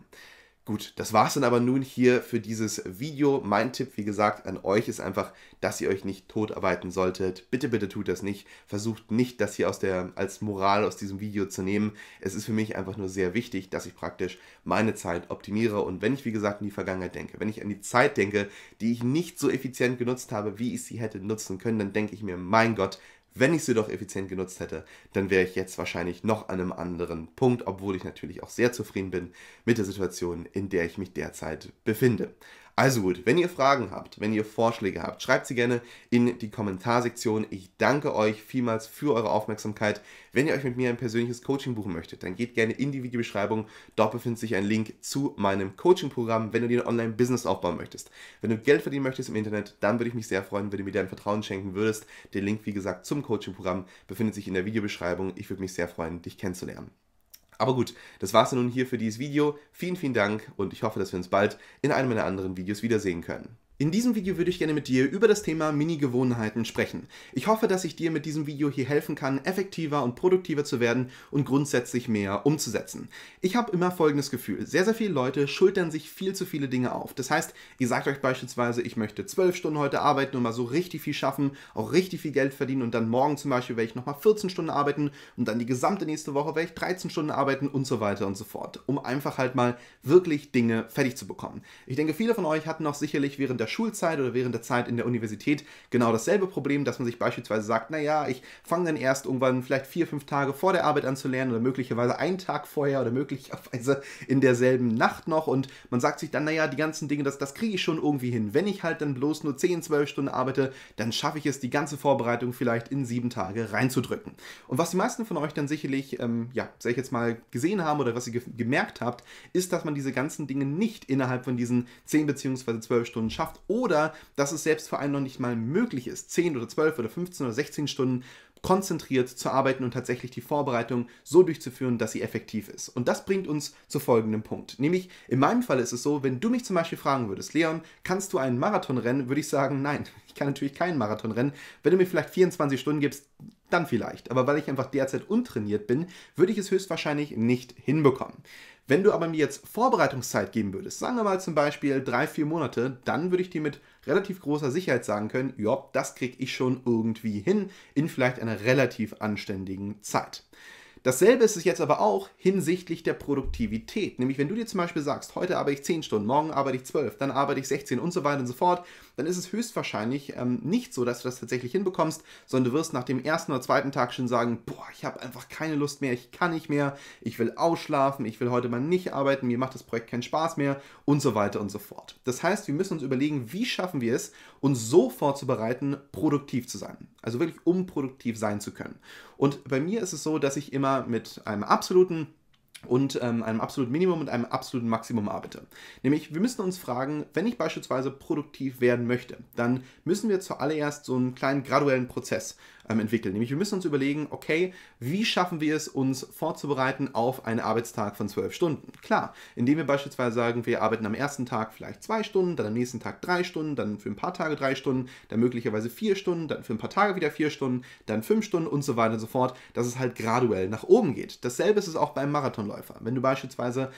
Gut, das war es dann aber nun hier für dieses Video. Mein Tipp, wie gesagt, an euch ist einfach, dass ihr euch nicht totarbeiten solltet. Bitte, bitte tut das nicht. Versucht nicht, das hier aus der, als Moral aus diesem Video zu nehmen. Es ist für mich einfach nur sehr wichtig, dass ich praktisch meine Zeit optimiere. Und wenn ich, wie gesagt, in die Vergangenheit denke, wenn ich an die Zeit denke, die ich nicht so effizient genutzt habe, wie ich sie hätte nutzen können, dann denke ich mir, mein Gott, wenn ich sie doch effizient genutzt hätte, dann wäre ich jetzt wahrscheinlich noch an einem anderen Punkt, obwohl ich natürlich auch sehr zufrieden bin mit der Situation, in der ich mich derzeit befinde. Also gut, wenn ihr Fragen habt, wenn ihr Vorschläge habt, schreibt sie gerne in die Kommentarsektion. Ich danke euch vielmals für eure Aufmerksamkeit. Wenn ihr euch mit mir ein persönliches Coaching buchen möchtet, dann geht gerne in die Videobeschreibung. Dort befindet sich ein Link zu meinem Coaching-Programm, wenn du dir ein Online-Business aufbauen möchtest. Wenn du Geld verdienen möchtest im Internet, dann würde ich mich sehr freuen, wenn du mir dein Vertrauen schenken würdest. Der Link, wie gesagt, zum Coaching-Programm befindet sich in der Videobeschreibung. Ich würde mich sehr freuen, dich kennenzulernen. Aber gut, das war's nun hier für dieses Video. Vielen, vielen Dank und ich hoffe, dass wir uns bald in einem meiner anderen Videos wiedersehen können. In diesem Video würde ich gerne mit dir über das Thema Mini-Gewohnheiten sprechen. Ich hoffe, dass ich dir mit diesem Video hier helfen kann, effektiver und produktiver zu werden und grundsätzlich mehr umzusetzen. Ich habe immer folgendes Gefühl. Sehr, sehr viele Leute schultern sich viel zu viele Dinge auf. Das heißt, ihr sagt euch beispielsweise, ich möchte zwölf Stunden heute arbeiten und mal so richtig viel schaffen, auch richtig viel Geld verdienen und dann morgen zum Beispiel werde ich nochmal 14 Stunden arbeiten und dann die gesamte nächste Woche werde ich 13 Stunden arbeiten und so weiter und so fort, um einfach halt mal wirklich Dinge fertig zu bekommen. Ich denke, viele von euch hatten auch sicherlich während der der Schulzeit oder während der Zeit in der Universität genau dasselbe Problem, dass man sich beispielsweise sagt, naja, ich fange dann erst irgendwann vielleicht vier, fünf Tage vor der Arbeit an zu lernen oder möglicherweise einen Tag vorher oder möglicherweise in derselben Nacht noch und man sagt sich dann, naja, die ganzen Dinge, das, das kriege ich schon irgendwie hin. Wenn ich halt dann bloß nur 10, 12 Stunden arbeite, dann schaffe ich es, die ganze Vorbereitung vielleicht in sieben Tage reinzudrücken. Und was die meisten von euch dann sicherlich, ähm, ja, sag ich jetzt mal, gesehen haben oder was ihr gemerkt habt, ist, dass man diese ganzen Dinge nicht innerhalb von diesen 10 bzw. 12 Stunden schafft, schafft oder dass es selbst für einen noch nicht mal möglich ist, 10 oder 12 oder 15 oder 16 Stunden konzentriert zu arbeiten und tatsächlich die Vorbereitung so durchzuführen, dass sie effektiv ist. Und das bringt uns zu folgendem Punkt. Nämlich, in meinem Fall ist es so, wenn du mich zum Beispiel fragen würdest, Leon, kannst du einen Marathon rennen? Würde ich sagen, nein, ich kann natürlich keinen Marathon rennen. Wenn du mir vielleicht 24 Stunden gibst, dann vielleicht. Aber weil ich einfach derzeit untrainiert bin, würde ich es höchstwahrscheinlich nicht hinbekommen. Wenn du aber mir jetzt Vorbereitungszeit geben würdest, sagen wir mal zum Beispiel drei, vier Monate, dann würde ich dir mit relativ großer Sicherheit sagen können, ja, das kriege ich schon irgendwie hin, in vielleicht einer relativ anständigen Zeit. Dasselbe ist es jetzt aber auch hinsichtlich der Produktivität. Nämlich, wenn du dir zum Beispiel sagst, heute arbeite ich 10 Stunden, morgen arbeite ich 12, dann arbeite ich 16 und so weiter und so fort, dann ist es höchstwahrscheinlich ähm, nicht so, dass du das tatsächlich hinbekommst, sondern du wirst nach dem ersten oder zweiten Tag schon sagen, boah, ich habe einfach keine Lust mehr, ich kann nicht mehr, ich will ausschlafen, ich will heute mal nicht arbeiten, mir macht das Projekt keinen Spaß mehr und so weiter und so fort. Das heißt, wir müssen uns überlegen, wie schaffen wir es, uns so vorzubereiten, produktiv zu sein. Also wirklich, um produktiv sein zu können. Und bei mir ist es so, dass ich immer mit einem absoluten und ähm, einem absoluten Minimum und einem absoluten Maximum arbeite. Nämlich, wir müssen uns fragen, wenn ich beispielsweise produktiv werden möchte, dann müssen wir zuallererst so einen kleinen graduellen Prozess ähm, entwickeln. Nämlich wir müssen uns überlegen, okay, wie schaffen wir es, uns vorzubereiten auf einen Arbeitstag von zwölf Stunden? Klar, indem wir beispielsweise sagen, wir arbeiten am ersten Tag vielleicht zwei Stunden, dann am nächsten Tag drei Stunden, dann für ein paar Tage drei Stunden, dann möglicherweise vier Stunden, dann für ein paar Tage wieder vier Stunden, dann fünf Stunden und so weiter und so fort, dass es halt graduell nach oben geht. Dasselbe ist es auch beim Marathonläufer. Wenn du beispielsweise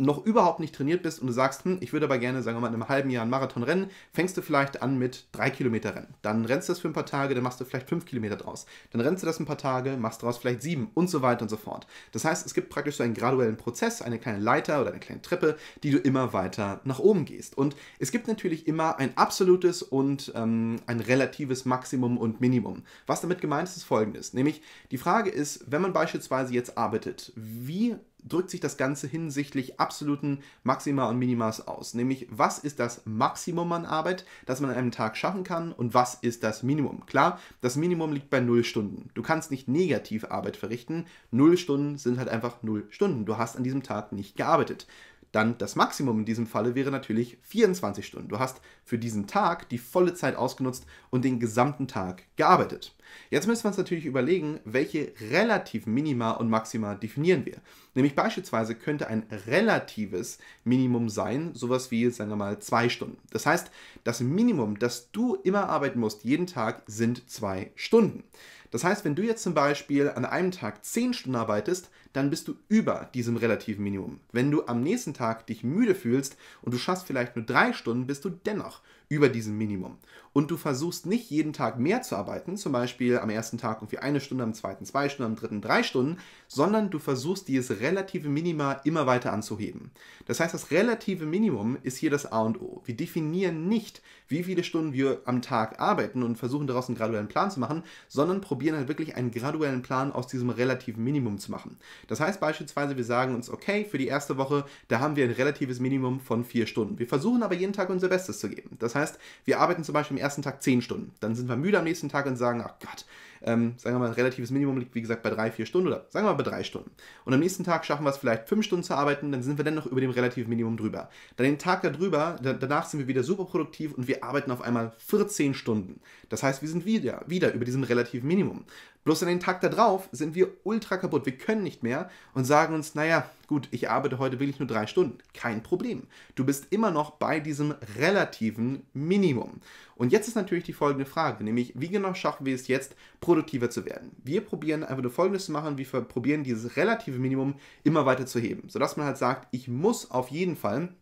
noch überhaupt nicht trainiert bist und du sagst, hm, ich würde aber gerne, sagen wir mal, in einem halben Jahr einen Marathon rennen, fängst du vielleicht an mit drei Kilometer Rennen. Dann rennst du das für ein paar Tage, dann machst du vielleicht fünf Kilometer draus. Dann rennst du das ein paar Tage, machst daraus vielleicht sieben und so weiter und so fort. Das heißt, es gibt praktisch so einen graduellen Prozess, eine kleine Leiter oder eine kleine Treppe, die du immer weiter nach oben gehst. Und es gibt natürlich immer ein absolutes und ähm, ein relatives Maximum und Minimum. Was damit gemeint ist, ist folgendes. Nämlich die Frage ist, wenn man beispielsweise jetzt arbeitet, wie drückt sich das Ganze hinsichtlich absoluten Maxima und Minimas aus. Nämlich, was ist das Maximum an Arbeit, das man an einem Tag schaffen kann und was ist das Minimum? Klar, das Minimum liegt bei 0 Stunden. Du kannst nicht negativ Arbeit verrichten. 0 Stunden sind halt einfach 0 Stunden. Du hast an diesem Tag nicht gearbeitet dann das Maximum in diesem Falle wäre natürlich 24 Stunden. Du hast für diesen Tag die volle Zeit ausgenutzt und den gesamten Tag gearbeitet. Jetzt müssen wir uns natürlich überlegen, welche relativ Minima und Maxima definieren wir. Nämlich beispielsweise könnte ein relatives Minimum sein, sowas wie, sagen wir mal, zwei Stunden. Das heißt, das Minimum, das du immer arbeiten musst, jeden Tag, sind zwei Stunden. Das heißt, wenn du jetzt zum Beispiel an einem Tag 10 Stunden arbeitest, dann bist du über diesem relativen Minimum. Wenn du am nächsten Tag dich müde fühlst und du schaffst vielleicht nur 3 Stunden, bist du dennoch über diesem Minimum und du versuchst nicht jeden Tag mehr zu arbeiten, zum Beispiel am ersten Tag irgendwie eine Stunde, am zweiten zwei Stunden, am dritten drei Stunden, sondern du versuchst dieses relative Minima immer weiter anzuheben. Das heißt, das relative Minimum ist hier das A und O. Wir definieren nicht, wie viele Stunden wir am Tag arbeiten und versuchen daraus einen graduellen Plan zu machen, sondern probieren halt wirklich einen graduellen Plan aus diesem relativen Minimum zu machen. Das heißt beispielsweise, wir sagen uns, okay, für die erste Woche, da haben wir ein relatives Minimum von vier Stunden. Wir versuchen aber jeden Tag unser Bestes zu geben. Das heißt, wir arbeiten zum Beispiel ersten Tag 10 Stunden. Dann sind wir müde am nächsten Tag und sagen, ach Gott, ähm, sagen wir mal, ein relatives Minimum liegt, wie gesagt, bei 3, 4 Stunden oder sagen wir mal bei 3 Stunden. Und am nächsten Tag schaffen wir es vielleicht 5 Stunden zu arbeiten, dann sind wir dann noch über dem relativen Minimum drüber. Dann den Tag darüber, da, danach sind wir wieder super produktiv und wir arbeiten auf einmal 14 Stunden. Das heißt, wir sind wieder, wieder über diesem relativen Minimum. Bloß an den Tag darauf sind wir ultra kaputt. Wir können nicht mehr und sagen uns, naja, gut, ich arbeite heute wirklich nur drei Stunden. Kein Problem. Du bist immer noch bei diesem relativen Minimum. Und jetzt ist natürlich die folgende Frage, nämlich wie genau schaffen wir es jetzt, produktiver zu werden? Wir probieren einfach nur Folgendes zu machen, wir probieren dieses relative Minimum immer weiter zu heben, sodass man halt sagt, ich muss auf jeden Fall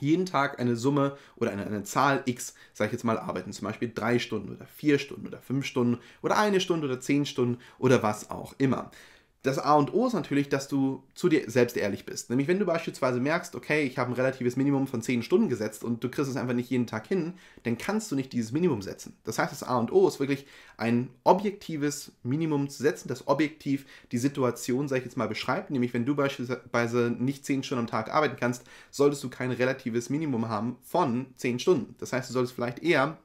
jeden Tag eine Summe oder eine, eine Zahl x, sage ich jetzt mal, arbeiten. Zum Beispiel drei Stunden oder vier Stunden oder fünf Stunden oder eine Stunde oder zehn Stunden oder was auch immer das A und O ist natürlich, dass du zu dir selbst ehrlich bist. Nämlich, wenn du beispielsweise merkst, okay, ich habe ein relatives Minimum von 10 Stunden gesetzt und du kriegst es einfach nicht jeden Tag hin, dann kannst du nicht dieses Minimum setzen. Das heißt, das A und O ist wirklich ein objektives Minimum zu setzen, das objektiv die Situation, sage ich jetzt mal, beschreibt. Nämlich, wenn du beispielsweise nicht 10 Stunden am Tag arbeiten kannst, solltest du kein relatives Minimum haben von 10 Stunden. Das heißt, du solltest vielleicht eher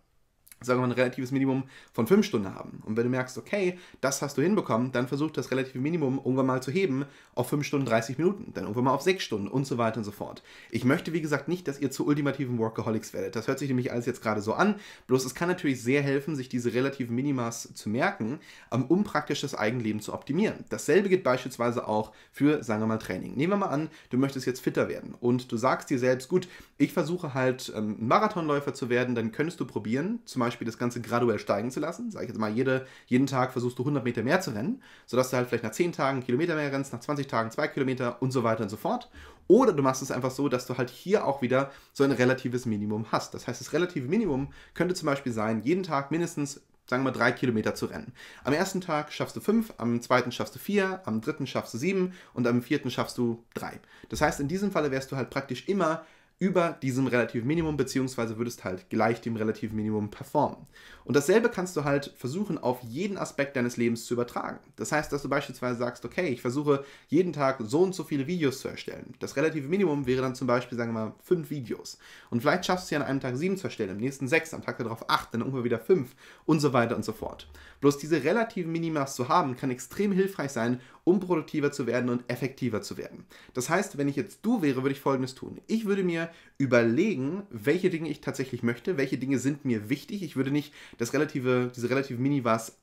sagen wir mal, ein relatives Minimum von fünf Stunden haben. Und wenn du merkst, okay, das hast du hinbekommen, dann versuch das relative Minimum irgendwann mal zu heben auf fünf Stunden 30 Minuten, dann irgendwann mal auf sechs Stunden und so weiter und so fort. Ich möchte, wie gesagt, nicht, dass ihr zu ultimativen Workaholics werdet. Das hört sich nämlich alles jetzt gerade so an. Bloß es kann natürlich sehr helfen, sich diese relativen Minimas zu merken, ähm, um praktisch das Eigenleben zu optimieren. Dasselbe gilt beispielsweise auch für, sagen wir mal, Training. Nehmen wir mal an, du möchtest jetzt fitter werden und du sagst dir selbst, gut, ich versuche halt, ähm, Marathonläufer zu werden, dann könntest du probieren, zum Beispiel das Ganze graduell steigen zu lassen. Sag ich jetzt mal, jede, jeden Tag versuchst du 100 Meter mehr zu rennen, sodass du halt vielleicht nach 10 Tagen einen Kilometer mehr rennst, nach 20 Tagen 2 Kilometer und so weiter und so fort. Oder du machst es einfach so, dass du halt hier auch wieder so ein relatives Minimum hast. Das heißt, das relative Minimum könnte zum Beispiel sein, jeden Tag mindestens sagen wir mal, drei Kilometer zu rennen. Am ersten Tag schaffst du fünf, am zweiten schaffst du vier, am dritten schaffst du sieben und am vierten schaffst du drei. Das heißt, in diesem Falle wärst du halt praktisch immer über diesem relativen Minimum, beziehungsweise würdest halt gleich dem relativen Minimum performen. Und dasselbe kannst du halt versuchen, auf jeden Aspekt deines Lebens zu übertragen. Das heißt, dass du beispielsweise sagst, okay, ich versuche jeden Tag so und so viele Videos zu erstellen. Das relative Minimum wäre dann zum Beispiel, sagen wir mal, fünf Videos. Und vielleicht schaffst du ja an einem Tag sieben zu erstellen, am nächsten sechs, am Tag darauf acht, dann irgendwann wieder fünf und so weiter und so fort. Bloß diese relativen Minimas zu haben, kann extrem hilfreich sein, um produktiver zu werden und effektiver zu werden. Das heißt, wenn ich jetzt du wäre, würde ich folgendes tun. Ich würde mir überlegen, welche Dinge ich tatsächlich möchte, welche Dinge sind mir wichtig. Ich würde nicht das relative, diese relative Mini-Maß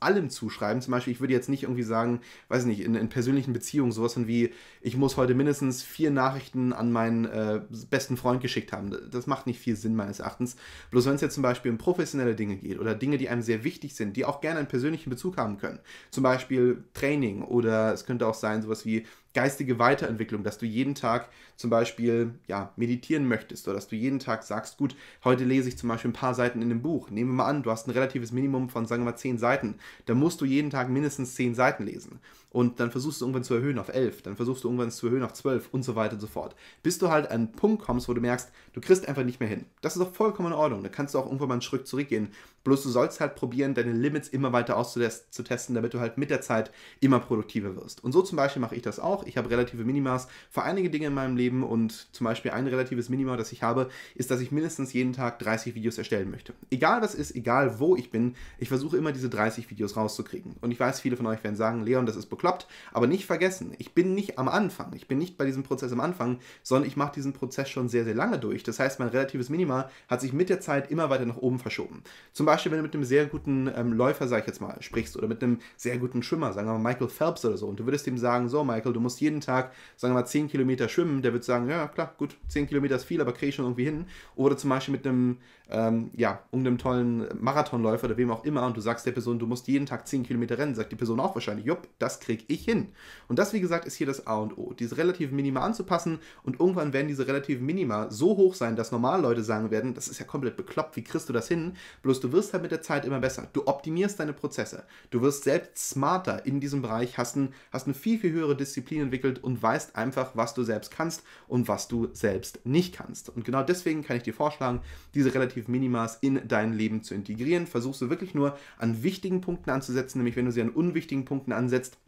allem zuschreiben. Zum Beispiel, ich würde jetzt nicht irgendwie sagen, weiß ich nicht, in, in persönlichen Beziehungen sowas wie, ich muss heute mindestens vier Nachrichten an meinen äh, besten Freund geschickt haben. Das macht nicht viel Sinn meines Erachtens. Bloß wenn es jetzt zum Beispiel um professionelle Dinge geht oder Dinge, die einem sehr wichtig sind, die auch gerne einen persönlichen Bezug haben können. Zum Beispiel Training oder es könnte auch sein sowas wie, geistige Weiterentwicklung, dass du jeden Tag zum Beispiel ja, meditieren möchtest oder dass du jeden Tag sagst, gut, heute lese ich zum Beispiel ein paar Seiten in einem Buch. Nehmen wir mal an, du hast ein relatives Minimum von, sagen wir mal, 10 Seiten. Dann musst du jeden Tag mindestens 10 Seiten lesen. Und dann versuchst du irgendwann zu erhöhen auf 11, dann versuchst du irgendwann zu erhöhen auf 12 und so weiter und so fort. Bis du halt an einen Punkt kommst, wo du merkst, du kriegst einfach nicht mehr hin. Das ist auch vollkommen in Ordnung. Da kannst du auch irgendwann mal einen Schritt zurückgehen Bloß du sollst halt probieren, deine Limits immer weiter auszutesten, damit du halt mit der Zeit immer produktiver wirst. Und so zum Beispiel mache ich das auch. Ich habe relative Minimas für einige Dinge in meinem Leben und zum Beispiel ein relatives Minima, das ich habe, ist, dass ich mindestens jeden Tag 30 Videos erstellen möchte. Egal was ist, egal wo ich bin, ich versuche immer diese 30 Videos rauszukriegen. Und ich weiß, viele von euch werden sagen, Leon, das ist bekloppt, aber nicht vergessen, ich bin nicht am Anfang. Ich bin nicht bei diesem Prozess am Anfang, sondern ich mache diesen Prozess schon sehr, sehr lange durch. Das heißt, mein relatives Minima hat sich mit der Zeit immer weiter nach oben verschoben. Zum Beispiel Beispiel, wenn du mit einem sehr guten ähm, Läufer, sag ich jetzt mal, sprichst oder mit einem sehr guten Schwimmer, sagen wir mal Michael Phelps oder so, und du würdest ihm sagen, so Michael, du musst jeden Tag, sagen wir mal, 10 Kilometer schwimmen, der wird sagen, ja klar, gut, 10 Kilometer ist viel, aber kriege ich schon irgendwie hin. Oder zum Beispiel mit einem ähm, ja, um einem tollen Marathonläufer oder wem auch immer und du sagst der Person, du musst jeden Tag 10 Kilometer rennen, sagt die Person auch wahrscheinlich, jupp, das krieg ich hin. Und das, wie gesagt, ist hier das A und O. Diese relative Minima anzupassen und irgendwann werden diese relativen Minima so hoch sein, dass normale Leute sagen werden, das ist ja komplett bekloppt, wie kriegst du das hin? Bloß du wirst halt mit der Zeit immer besser. Du optimierst deine Prozesse. Du wirst selbst smarter in diesem Bereich, hast, ein, hast eine viel, viel höhere Disziplin entwickelt und weißt einfach, was du selbst kannst und was du selbst nicht kannst. Und genau deswegen kann ich dir vorschlagen, diese relative relativ Minimaß in dein Leben zu integrieren. Versuchst du wirklich nur an wichtigen Punkten anzusetzen, nämlich wenn du sie an unwichtigen Punkten ansetzt,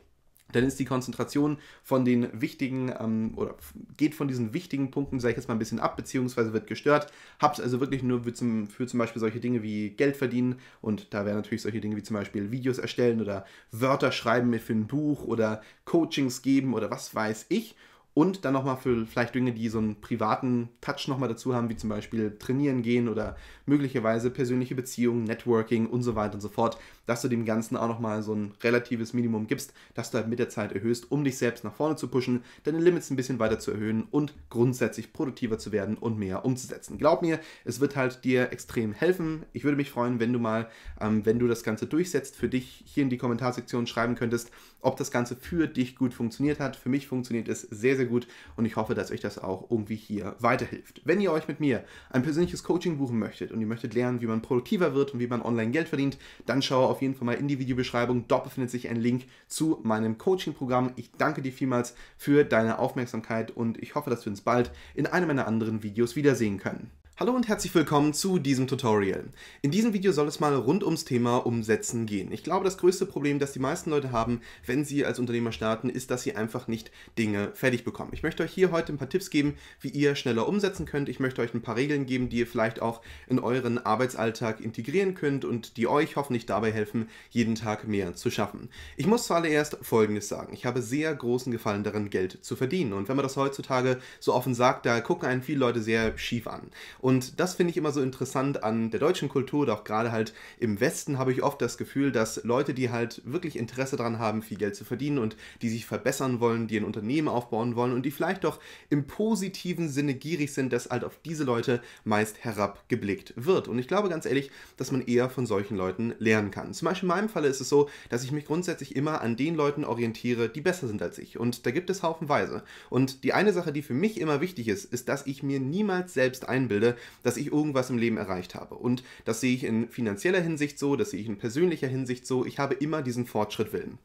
dann ist die Konzentration von den wichtigen ähm, oder geht von diesen wichtigen Punkten, sage ich jetzt mal ein bisschen ab, beziehungsweise wird gestört. Hab's also wirklich nur für zum, für zum Beispiel solche Dinge wie Geld verdienen und da wären natürlich solche Dinge wie zum Beispiel Videos erstellen oder Wörter schreiben für ein Buch oder Coachings geben oder was weiß ich. Und dann nochmal für vielleicht Dinge, die so einen privaten Touch nochmal dazu haben, wie zum Beispiel trainieren gehen oder möglicherweise persönliche Beziehungen, Networking und so weiter und so fort, dass du dem Ganzen auch nochmal so ein relatives Minimum gibst, dass du halt mit der Zeit erhöhst, um dich selbst nach vorne zu pushen, deine Limits ein bisschen weiter zu erhöhen und grundsätzlich produktiver zu werden und mehr umzusetzen. Glaub mir, es wird halt dir extrem helfen. Ich würde mich freuen, wenn du mal, ähm, wenn du das Ganze durchsetzt, für dich hier in die Kommentarsektion schreiben könntest, ob das Ganze für dich gut funktioniert hat. Für mich funktioniert es sehr, sehr gut gut und ich hoffe, dass euch das auch irgendwie hier weiterhilft. Wenn ihr euch mit mir ein persönliches Coaching buchen möchtet und ihr möchtet lernen, wie man produktiver wird und wie man online Geld verdient, dann schaue auf jeden Fall mal in die Videobeschreibung. Dort befindet sich ein Link zu meinem Coaching-Programm. Ich danke dir vielmals für deine Aufmerksamkeit und ich hoffe, dass wir uns bald in einem meiner anderen Videos wiedersehen können. Hallo und herzlich willkommen zu diesem Tutorial. In diesem Video soll es mal rund ums Thema Umsetzen gehen. Ich glaube, das größte Problem, das die meisten Leute haben, wenn sie als Unternehmer starten, ist, dass sie einfach nicht Dinge fertig bekommen. Ich möchte euch hier heute ein paar Tipps geben, wie ihr schneller umsetzen könnt. Ich möchte euch ein paar Regeln geben, die ihr vielleicht auch in euren Arbeitsalltag integrieren könnt und die euch hoffentlich dabei helfen, jeden Tag mehr zu schaffen. Ich muss zuallererst Folgendes sagen. Ich habe sehr großen Gefallen darin, Geld zu verdienen. Und wenn man das heutzutage so offen sagt, da gucken einen viele Leute sehr schief an. Und und das finde ich immer so interessant an der deutschen Kultur oder auch gerade halt im Westen habe ich oft das Gefühl, dass Leute, die halt wirklich Interesse daran haben, viel Geld zu verdienen und die sich verbessern wollen, die ein Unternehmen aufbauen wollen und die vielleicht doch im positiven Sinne gierig sind, dass halt auf diese Leute meist herabgeblickt wird. Und ich glaube ganz ehrlich, dass man eher von solchen Leuten lernen kann. Zum Beispiel in meinem Falle ist es so, dass ich mich grundsätzlich immer an den Leuten orientiere, die besser sind als ich. Und da gibt es haufenweise. Und die eine Sache, die für mich immer wichtig ist, ist, dass ich mir niemals selbst einbilde, dass ich irgendwas im Leben erreicht habe. Und das sehe ich in finanzieller Hinsicht so, das sehe ich in persönlicher Hinsicht so. Ich habe immer diesen Fortschritt willen.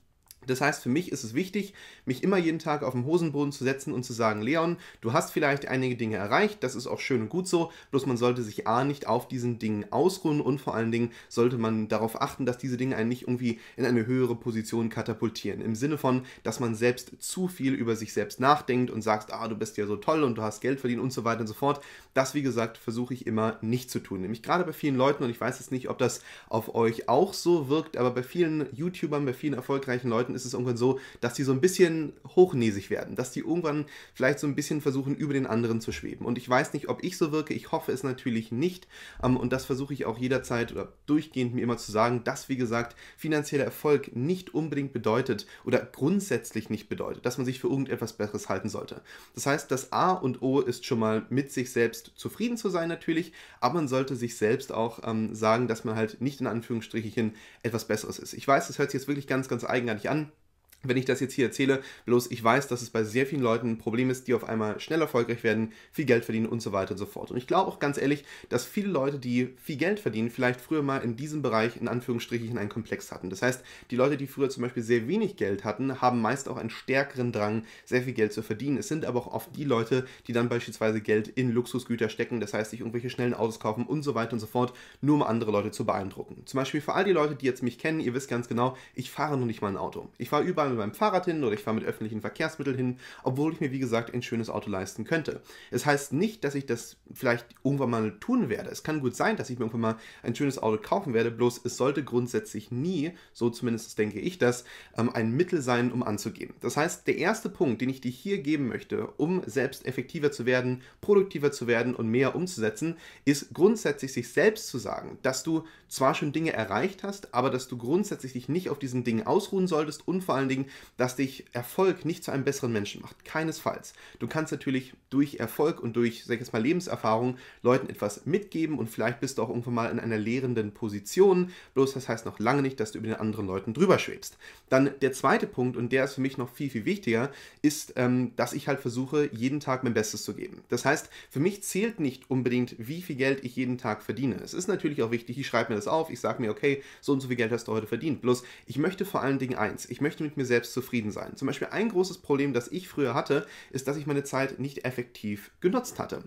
Das heißt, für mich ist es wichtig, mich immer jeden Tag auf den Hosenboden zu setzen und zu sagen, Leon, du hast vielleicht einige Dinge erreicht, das ist auch schön und gut so, bloß man sollte sich A nicht auf diesen Dingen ausruhen und vor allen Dingen sollte man darauf achten, dass diese Dinge einen nicht irgendwie in eine höhere Position katapultieren. Im Sinne von, dass man selbst zu viel über sich selbst nachdenkt und sagt, ah, du bist ja so toll und du hast Geld verdient und so weiter und so fort. Das, wie gesagt, versuche ich immer nicht zu tun. Nämlich gerade bei vielen Leuten, und ich weiß jetzt nicht, ob das auf euch auch so wirkt, aber bei vielen YouTubern, bei vielen erfolgreichen Leuten, machen, ist es irgendwann so, dass die so ein bisschen hochnäsig werden, dass die irgendwann vielleicht so ein bisschen versuchen, über den anderen zu schweben. Und ich weiß nicht, ob ich so wirke, ich hoffe es natürlich nicht. Ähm, und das versuche ich auch jederzeit oder durchgehend mir immer zu sagen, dass, wie gesagt, finanzieller Erfolg nicht unbedingt bedeutet oder grundsätzlich nicht bedeutet, dass man sich für irgendetwas Besseres halten sollte. Das heißt, das A und O ist schon mal mit sich selbst zufrieden zu sein natürlich, aber man sollte sich selbst auch ähm, sagen, dass man halt nicht in Anführungsstrichen etwas Besseres ist. Ich weiß, das hört sich jetzt wirklich ganz, ganz eigenartig an wenn ich das jetzt hier erzähle, bloß ich weiß, dass es bei sehr vielen Leuten ein Problem ist, die auf einmal schnell erfolgreich werden, viel Geld verdienen und so weiter und so fort. Und ich glaube auch ganz ehrlich, dass viele Leute, die viel Geld verdienen, vielleicht früher mal in diesem Bereich in Anführungsstrichen einen Komplex hatten. Das heißt, die Leute, die früher zum Beispiel sehr wenig Geld hatten, haben meist auch einen stärkeren Drang, sehr viel Geld zu verdienen. Es sind aber auch oft die Leute, die dann beispielsweise Geld in Luxusgüter stecken, das heißt, sich irgendwelche schnellen Autos kaufen und so weiter und so fort, nur um andere Leute zu beeindrucken. Zum Beispiel für all die Leute, die jetzt mich kennen, ihr wisst ganz genau, ich fahre noch nicht mal ein Auto. Ich fahre überall mit meinem Fahrrad hin oder ich fahre mit öffentlichen Verkehrsmitteln hin, obwohl ich mir, wie gesagt, ein schönes Auto leisten könnte. Es das heißt nicht, dass ich das vielleicht irgendwann mal tun werde. Es kann gut sein, dass ich mir irgendwann mal ein schönes Auto kaufen werde, bloß es sollte grundsätzlich nie, so zumindest denke ich das, ähm, ein Mittel sein, um anzugeben. Das heißt, der erste Punkt, den ich dir hier geben möchte, um selbst effektiver zu werden, produktiver zu werden und mehr umzusetzen, ist grundsätzlich sich selbst zu sagen, dass du zwar schon Dinge erreicht hast, aber dass du grundsätzlich dich nicht auf diesen Dingen ausruhen solltest und vor allen Dingen kriegen, dass dich Erfolg nicht zu einem besseren Menschen macht. Keinesfalls. Du kannst natürlich durch Erfolg und durch, sag ich jetzt mal, Lebenserfahrung Leuten etwas mitgeben und vielleicht bist du auch irgendwann mal in einer lehrenden Position. Bloß das heißt noch lange nicht, dass du über den anderen Leuten drüber schwebst. Dann der zweite Punkt, und der ist für mich noch viel, viel wichtiger, ist, ähm, dass ich halt versuche, jeden Tag mein Bestes zu geben. Das heißt, für mich zählt nicht unbedingt, wie viel Geld ich jeden Tag verdiene. Es ist natürlich auch wichtig, ich schreibe mir das auf, ich sage mir, okay, so und so viel Geld hast du heute verdient. Bloß ich möchte vor allen Dingen eins, ich möchte mit mir selbst selbst zufrieden sein. Zum Beispiel ein großes Problem, das ich früher hatte, ist, dass ich meine Zeit nicht effektiv genutzt hatte.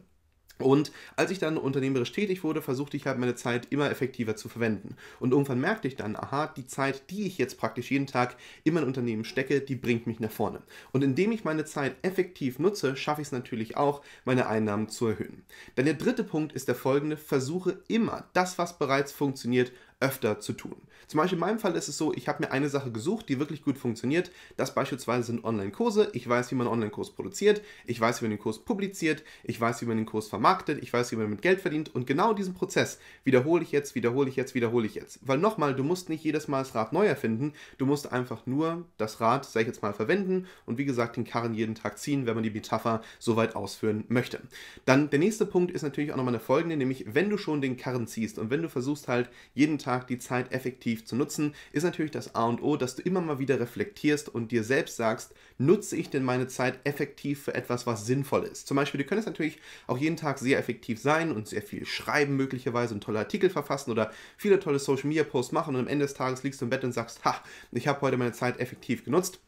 Und als ich dann unternehmerisch tätig wurde, versuchte ich halt meine Zeit immer effektiver zu verwenden. Und irgendwann merkte ich dann, aha, die Zeit, die ich jetzt praktisch jeden Tag in mein Unternehmen stecke, die bringt mich nach vorne. Und indem ich meine Zeit effektiv nutze, schaffe ich es natürlich auch, meine Einnahmen zu erhöhen. Dann der dritte Punkt ist der folgende, versuche immer das, was bereits funktioniert, öfter zu tun. Zum Beispiel in meinem Fall ist es so, ich habe mir eine Sache gesucht, die wirklich gut funktioniert. Das beispielsweise sind Online-Kurse. Ich weiß, wie man einen Online-Kurs produziert. Ich weiß, wie man den Kurs publiziert. Ich weiß, wie man den Kurs vermarktet. Ich weiß, wie man mit Geld verdient. Und genau diesen Prozess wiederhole ich jetzt, wiederhole ich jetzt, wiederhole ich jetzt. Weil nochmal, du musst nicht jedes Mal das Rad neu erfinden. Du musst einfach nur das Rad, sag ich jetzt mal, verwenden und wie gesagt den Karren jeden Tag ziehen, wenn man die Metapher so weit ausführen möchte. Dann der nächste Punkt ist natürlich auch nochmal der folgende, nämlich wenn du schon den Karren ziehst und wenn du versuchst halt jeden Tag Tag die Zeit effektiv zu nutzen, ist natürlich das A und O, dass du immer mal wieder reflektierst und dir selbst sagst, nutze ich denn meine Zeit effektiv für etwas, was sinnvoll ist? Zum Beispiel, du könntest natürlich auch jeden Tag sehr effektiv sein und sehr viel schreiben, möglicherweise und tolle Artikel verfassen oder viele tolle Social Media Posts machen und am Ende des Tages liegst du im Bett und sagst, ha, ich habe heute meine Zeit effektiv genutzt.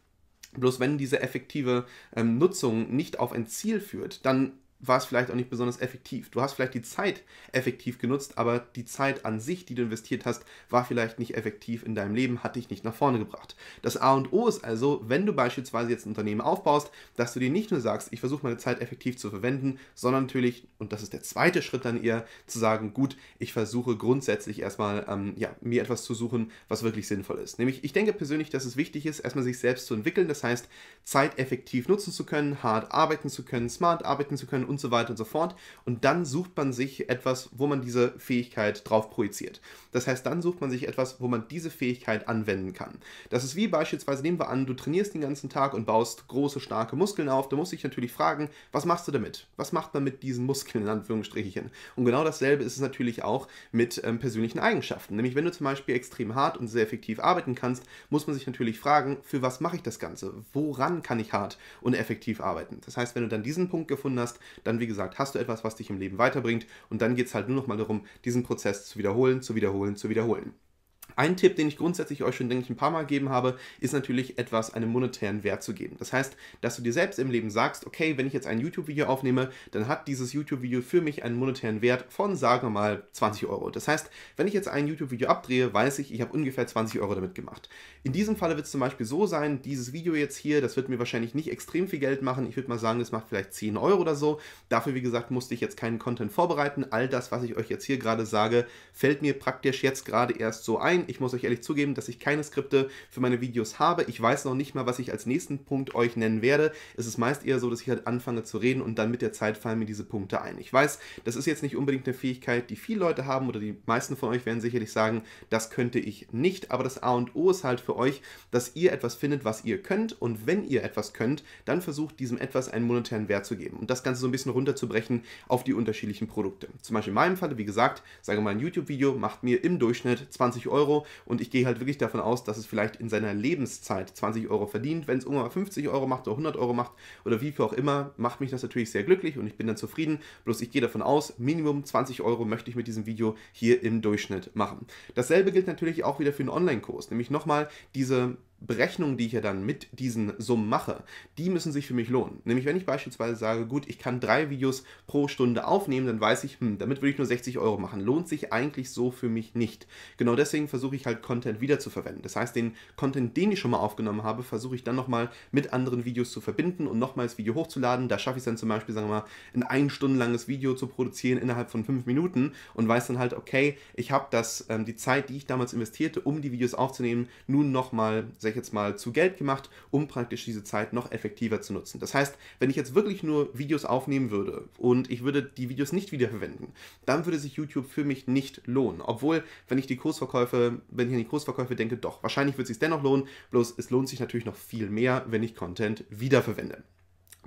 Bloß wenn diese effektive ähm, Nutzung nicht auf ein Ziel führt, dann war es vielleicht auch nicht besonders effektiv. Du hast vielleicht die Zeit effektiv genutzt, aber die Zeit an sich, die du investiert hast, war vielleicht nicht effektiv in deinem Leben, hat dich nicht nach vorne gebracht. Das A und O ist also, wenn du beispielsweise jetzt ein Unternehmen aufbaust, dass du dir nicht nur sagst, ich versuche meine Zeit effektiv zu verwenden, sondern natürlich, und das ist der zweite Schritt dann eher, zu sagen, gut, ich versuche grundsätzlich erstmal, ähm, ja, mir etwas zu suchen, was wirklich sinnvoll ist. Nämlich, ich denke persönlich, dass es wichtig ist, erstmal sich selbst zu entwickeln, das heißt, Zeit effektiv nutzen zu können, hart arbeiten zu können, smart arbeiten zu können, und so weiter und so fort. Und dann sucht man sich etwas, wo man diese Fähigkeit drauf projiziert. Das heißt, dann sucht man sich etwas, wo man diese Fähigkeit anwenden kann. Das ist wie beispielsweise, nehmen wir an, du trainierst den ganzen Tag und baust große, starke Muskeln auf. Da musst du dich natürlich fragen, was machst du damit? Was macht man mit diesen Muskeln in Anführungsstrichen? Und genau dasselbe ist es natürlich auch mit ähm, persönlichen Eigenschaften. Nämlich, wenn du zum Beispiel extrem hart und sehr effektiv arbeiten kannst, muss man sich natürlich fragen, für was mache ich das Ganze? Woran kann ich hart und effektiv arbeiten? Das heißt, wenn du dann diesen Punkt gefunden hast, dann, wie gesagt, hast du etwas, was dich im Leben weiterbringt und dann geht es halt nur noch mal darum, diesen Prozess zu wiederholen, zu wiederholen, zu wiederholen. Ein Tipp, den ich grundsätzlich euch schon, denke ich, ein paar Mal gegeben habe, ist natürlich etwas einem monetären Wert zu geben. Das heißt, dass du dir selbst im Leben sagst, okay, wenn ich jetzt ein YouTube-Video aufnehme, dann hat dieses YouTube-Video für mich einen monetären Wert von, sagen wir mal, 20 Euro. Das heißt, wenn ich jetzt ein YouTube-Video abdrehe, weiß ich, ich habe ungefähr 20 Euro damit gemacht. In diesem Falle wird es zum Beispiel so sein, dieses Video jetzt hier, das wird mir wahrscheinlich nicht extrem viel Geld machen. Ich würde mal sagen, das macht vielleicht 10 Euro oder so. Dafür, wie gesagt, musste ich jetzt keinen Content vorbereiten. All das, was ich euch jetzt hier gerade sage, fällt mir praktisch jetzt gerade erst so ein. Ich muss euch ehrlich zugeben, dass ich keine Skripte für meine Videos habe. Ich weiß noch nicht mal, was ich als nächsten Punkt euch nennen werde. Es ist meist eher so, dass ich halt anfange zu reden und dann mit der Zeit fallen mir diese Punkte ein. Ich weiß, das ist jetzt nicht unbedingt eine Fähigkeit, die viele Leute haben oder die meisten von euch werden sicherlich sagen, das könnte ich nicht. Aber das A und O ist halt für euch, dass ihr etwas findet, was ihr könnt. Und wenn ihr etwas könnt, dann versucht diesem etwas einen monetären Wert zu geben. Und das Ganze so ein bisschen runterzubrechen auf die unterschiedlichen Produkte. Zum Beispiel in meinem Fall, wie gesagt, sage mal ein YouTube-Video macht mir im Durchschnitt 20 Euro und ich gehe halt wirklich davon aus, dass es vielleicht in seiner Lebenszeit 20 Euro verdient. Wenn es irgendwann 50 Euro macht oder 100 Euro macht oder wie viel auch immer, macht mich das natürlich sehr glücklich und ich bin dann zufrieden. Bloß ich gehe davon aus, Minimum 20 Euro möchte ich mit diesem Video hier im Durchschnitt machen. Dasselbe gilt natürlich auch wieder für einen Online-Kurs, nämlich nochmal diese Berechnungen, die ich ja dann mit diesen Summen mache, die müssen sich für mich lohnen. Nämlich wenn ich beispielsweise sage, gut, ich kann drei Videos pro Stunde aufnehmen, dann weiß ich, hm, damit würde ich nur 60 Euro machen. Lohnt sich eigentlich so für mich nicht. Genau deswegen versuche ich halt Content wiederzuverwenden. Das heißt, den Content, den ich schon mal aufgenommen habe, versuche ich dann nochmal mit anderen Videos zu verbinden und nochmal das Video hochzuladen. Da schaffe ich es dann zum Beispiel, sagen wir mal, ein ein Stunden langes Video zu produzieren innerhalb von fünf Minuten und weiß dann halt, okay, ich habe das, ähm, die Zeit, die ich damals investierte, um die Videos aufzunehmen, nun nochmal 60 sag ich jetzt mal, zu Geld gemacht, um praktisch diese Zeit noch effektiver zu nutzen. Das heißt, wenn ich jetzt wirklich nur Videos aufnehmen würde und ich würde die Videos nicht wiederverwenden, dann würde sich YouTube für mich nicht lohnen. Obwohl, wenn ich die Kursverkäufe, wenn ich an die Kursverkäufe denke, doch, wahrscheinlich wird es sich dennoch lohnen, bloß es lohnt sich natürlich noch viel mehr, wenn ich Content wiederverwende.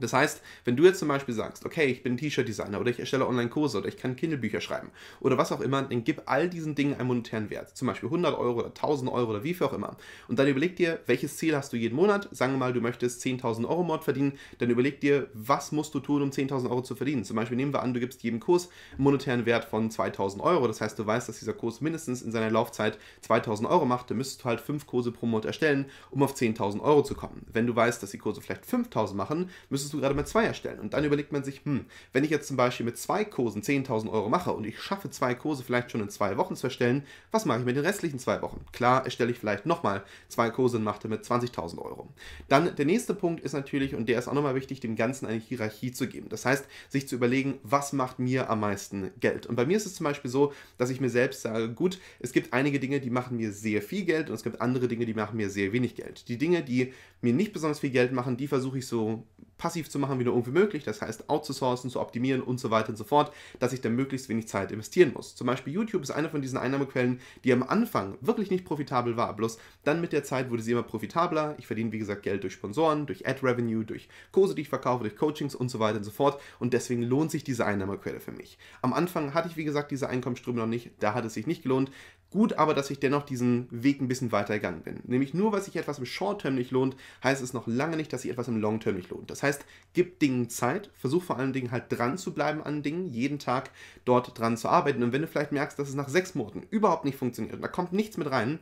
Das heißt, wenn du jetzt zum Beispiel sagst, okay, ich bin T-Shirt-Designer oder ich erstelle Online-Kurse oder ich kann Kindle-Bücher schreiben oder was auch immer, dann gib all diesen Dingen einen monetären Wert. Zum Beispiel 100 Euro oder 1000 Euro oder wie viel auch immer. Und dann überleg dir, welches Ziel hast du jeden Monat? Sagen wir mal, du möchtest 10.000 Euro Monat verdienen, dann überleg dir, was musst du tun, um 10.000 Euro zu verdienen? Zum Beispiel nehmen wir an, du gibst jedem Kurs einen monetären Wert von 2.000 Euro. Das heißt, du weißt, dass dieser Kurs mindestens in seiner Laufzeit 2.000 Euro macht. Dann müsstest du halt fünf Kurse pro Monat erstellen, um auf 10.000 Euro zu kommen. Wenn du weißt, dass die Kurse vielleicht 5.000 machen, müsstest musstest du gerade mal zwei erstellen. Und dann überlegt man sich, hm, wenn ich jetzt zum Beispiel mit zwei Kursen 10.000 Euro mache und ich schaffe zwei Kurse vielleicht schon in zwei Wochen zu erstellen, was mache ich mit den restlichen zwei Wochen? Klar, erstelle ich vielleicht nochmal zwei Kurse und mache damit 20.000 Euro. Dann der nächste Punkt ist natürlich, und der ist auch nochmal wichtig, dem Ganzen eine Hierarchie zu geben. Das heißt, sich zu überlegen, was macht mir am meisten Geld. Und bei mir ist es zum Beispiel so, dass ich mir selbst sage, gut, es gibt einige Dinge, die machen mir sehr viel Geld und es gibt andere Dinge, die machen mir sehr wenig Geld. Die Dinge, die mir nicht besonders viel Geld machen, die versuche ich so passiv zu machen, wie nur irgendwie möglich. Das heißt, outzusourcen, zu optimieren und so weiter und so fort, dass ich dann möglichst wenig Zeit investieren muss. Zum Beispiel YouTube ist eine von diesen Einnahmequellen, die am Anfang wirklich nicht profitabel war. Bloß dann mit der Zeit wurde sie immer profitabler. Ich verdiene, wie gesagt, Geld durch Sponsoren, durch Ad-Revenue, durch Kurse, die ich verkaufe, durch Coachings und so weiter und so fort. Und deswegen lohnt sich diese Einnahmequelle für mich. Am Anfang hatte ich, wie gesagt, diese Einkommensströme noch nicht. Da hat es sich nicht gelohnt. Gut aber, dass ich dennoch diesen Weg ein bisschen weiter gegangen bin. Nämlich nur, weil sich etwas im Short-Term nicht lohnt, heißt es noch lange nicht, dass sich etwas im Long-Term nicht lohnt. Das heißt, gib Dingen Zeit, versuch vor allen Dingen halt dran zu bleiben an Dingen, jeden Tag dort dran zu arbeiten. Und wenn du vielleicht merkst, dass es nach sechs Monaten überhaupt nicht funktioniert und da kommt nichts mit rein,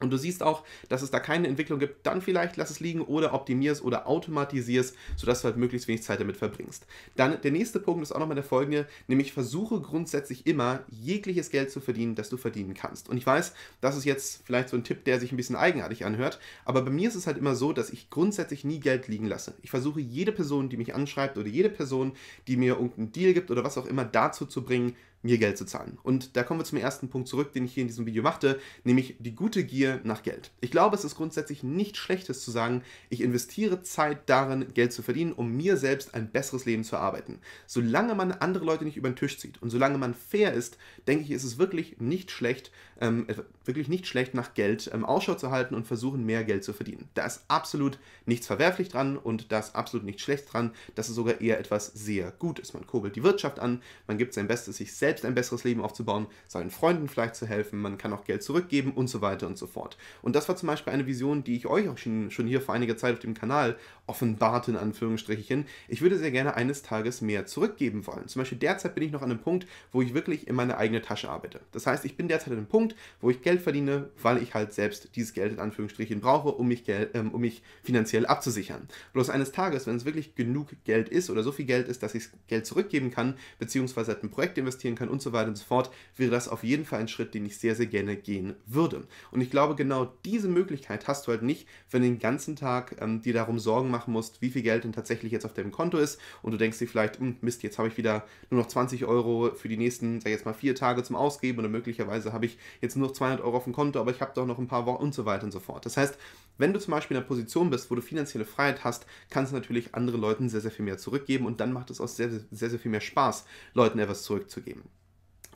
und du siehst auch, dass es da keine Entwicklung gibt, dann vielleicht lass es liegen oder optimierst oder automatisierst, sodass du halt möglichst wenig Zeit damit verbringst. Dann der nächste Punkt ist auch nochmal der folgende, nämlich versuche grundsätzlich immer, jegliches Geld zu verdienen, das du verdienen kannst. Und ich weiß, das ist jetzt vielleicht so ein Tipp, der sich ein bisschen eigenartig anhört, aber bei mir ist es halt immer so, dass ich grundsätzlich nie Geld liegen lasse. Ich versuche jede Person, die mich anschreibt oder jede Person, die mir irgendeinen Deal gibt oder was auch immer, dazu zu bringen, mir Geld zu zahlen. Und da kommen wir zum ersten Punkt zurück, den ich hier in diesem Video machte, nämlich die gute Gier nach Geld. Ich glaube, es ist grundsätzlich nichts Schlechtes zu sagen, ich investiere Zeit darin, Geld zu verdienen, um mir selbst ein besseres Leben zu erarbeiten. Solange man andere Leute nicht über den Tisch zieht und solange man fair ist, denke ich, ist es wirklich nicht schlecht, ähm, wirklich nicht schlecht nach Geld ähm, Ausschau zu halten und versuchen, mehr Geld zu verdienen. Da ist absolut nichts verwerflich dran und da ist absolut nichts schlecht dran. Das ist sogar eher etwas sehr Gutes. Man kurbelt die Wirtschaft an, man gibt sein Bestes, sich selbst ein besseres Leben aufzubauen, seinen Freunden vielleicht zu helfen, man kann auch Geld zurückgeben und so weiter und so fort. Und das war zum Beispiel eine Vision, die ich euch auch schon, schon hier vor einiger Zeit auf dem Kanal offenbart, in Anführungsstrichen. Ich würde sehr gerne eines Tages mehr zurückgeben wollen. Zum Beispiel derzeit bin ich noch an einem Punkt, wo ich wirklich in meine eigene Tasche arbeite. Das heißt, ich bin derzeit an einem Punkt, Punkt, wo ich Geld verdiene, weil ich halt selbst dieses Geld in Anführungsstrichen brauche, um mich, Geld, ähm, um mich finanziell abzusichern. Bloß eines Tages, wenn es wirklich genug Geld ist oder so viel Geld ist, dass ich Geld zurückgeben kann, beziehungsweise halt ein Projekt investieren kann und so weiter und so fort, wäre das auf jeden Fall ein Schritt, den ich sehr, sehr gerne gehen würde. Und ich glaube, genau diese Möglichkeit hast du halt nicht, wenn du den ganzen Tag ähm, dir darum Sorgen machen musst, wie viel Geld denn tatsächlich jetzt auf deinem Konto ist und du denkst dir vielleicht, hm, Mist, jetzt habe ich wieder nur noch 20 Euro für die nächsten, sag jetzt mal, vier Tage zum Ausgeben oder möglicherweise habe ich jetzt nur noch 200 Euro auf dem Konto, aber ich habe doch noch ein paar Wochen und so weiter und so fort. Das heißt, wenn du zum Beispiel in einer Position bist, wo du finanzielle Freiheit hast, kannst du natürlich anderen Leuten sehr, sehr viel mehr zurückgeben und dann macht es auch sehr, sehr, sehr viel mehr Spaß, Leuten etwas zurückzugeben.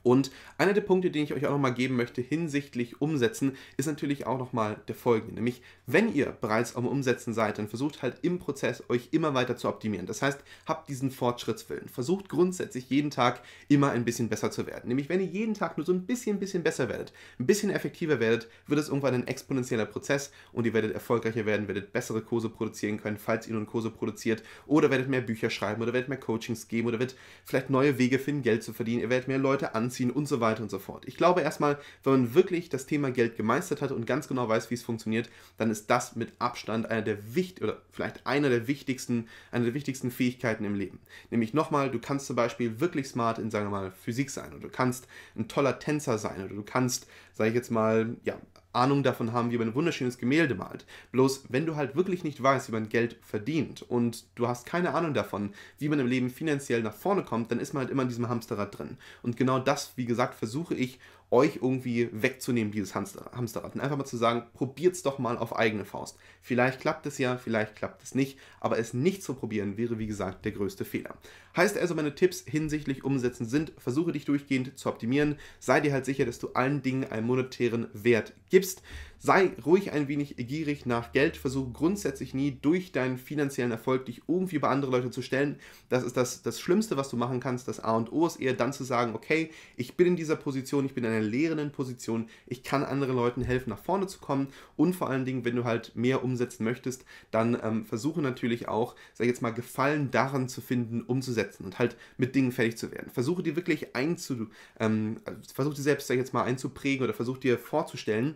Und einer der Punkte, den ich euch auch nochmal geben möchte hinsichtlich Umsetzen, ist natürlich auch nochmal der folgende. Nämlich, wenn ihr bereits am Umsetzen seid, dann versucht halt im Prozess euch immer weiter zu optimieren. Das heißt, habt diesen Fortschrittswillen. Versucht grundsätzlich jeden Tag immer ein bisschen besser zu werden. Nämlich, wenn ihr jeden Tag nur so ein bisschen, bisschen besser werdet, ein bisschen effektiver werdet, wird es irgendwann ein exponentieller Prozess und ihr werdet erfolgreicher werden, werdet bessere Kurse produzieren können, falls ihr nun Kurse produziert oder werdet mehr Bücher schreiben oder werdet mehr Coachings geben oder werdet vielleicht neue Wege finden, Geld zu verdienen. Ihr werdet mehr Leute anziehen anziehen und so weiter und so fort. Ich glaube erstmal, wenn man wirklich das Thema Geld gemeistert hat und ganz genau weiß, wie es funktioniert, dann ist das mit Abstand einer der wichtigsten oder vielleicht einer der wichtigsten, eine der wichtigsten Fähigkeiten im Leben. Nämlich nochmal, du kannst zum Beispiel wirklich smart in, sagen wir mal, Physik sein oder du kannst ein toller Tänzer sein oder du kannst, sage ich jetzt mal, ja, Ahnung davon haben, wie man ein wunderschönes Gemälde malt. Bloß, wenn du halt wirklich nicht weißt, wie man Geld verdient und du hast keine Ahnung davon, wie man im Leben finanziell nach vorne kommt, dann ist man halt immer in diesem Hamsterrad drin. Und genau das, wie gesagt, versuche ich euch irgendwie wegzunehmen, dieses Hamster Hamsterrad. Und einfach mal zu sagen, probiert es doch mal auf eigene Faust. Vielleicht klappt es ja, vielleicht klappt es nicht, aber es nicht zu probieren wäre, wie gesagt, der größte Fehler. Heißt also, meine Tipps hinsichtlich Umsetzen sind, versuche dich durchgehend zu optimieren, sei dir halt sicher, dass du allen Dingen einen monetären Wert gibst. Sei ruhig ein wenig gierig nach Geld, versuche grundsätzlich nie durch deinen finanziellen Erfolg dich irgendwie über andere Leute zu stellen. Das ist das, das Schlimmste, was du machen kannst, das A und O ist eher dann zu sagen, okay, ich bin in dieser Position, ich bin in einer lehrenden Position, ich kann anderen Leuten helfen, nach vorne zu kommen und vor allen Dingen, wenn du halt mehr umsetzen möchtest, dann ähm, versuche natürlich auch, sag ich jetzt mal, Gefallen daran zu finden, umzusetzen und halt mit Dingen fertig zu werden. Versuche dir wirklich einzu, ähm, versuch dir selbst, sag ich jetzt mal, einzuprägen oder versuche dir vorzustellen,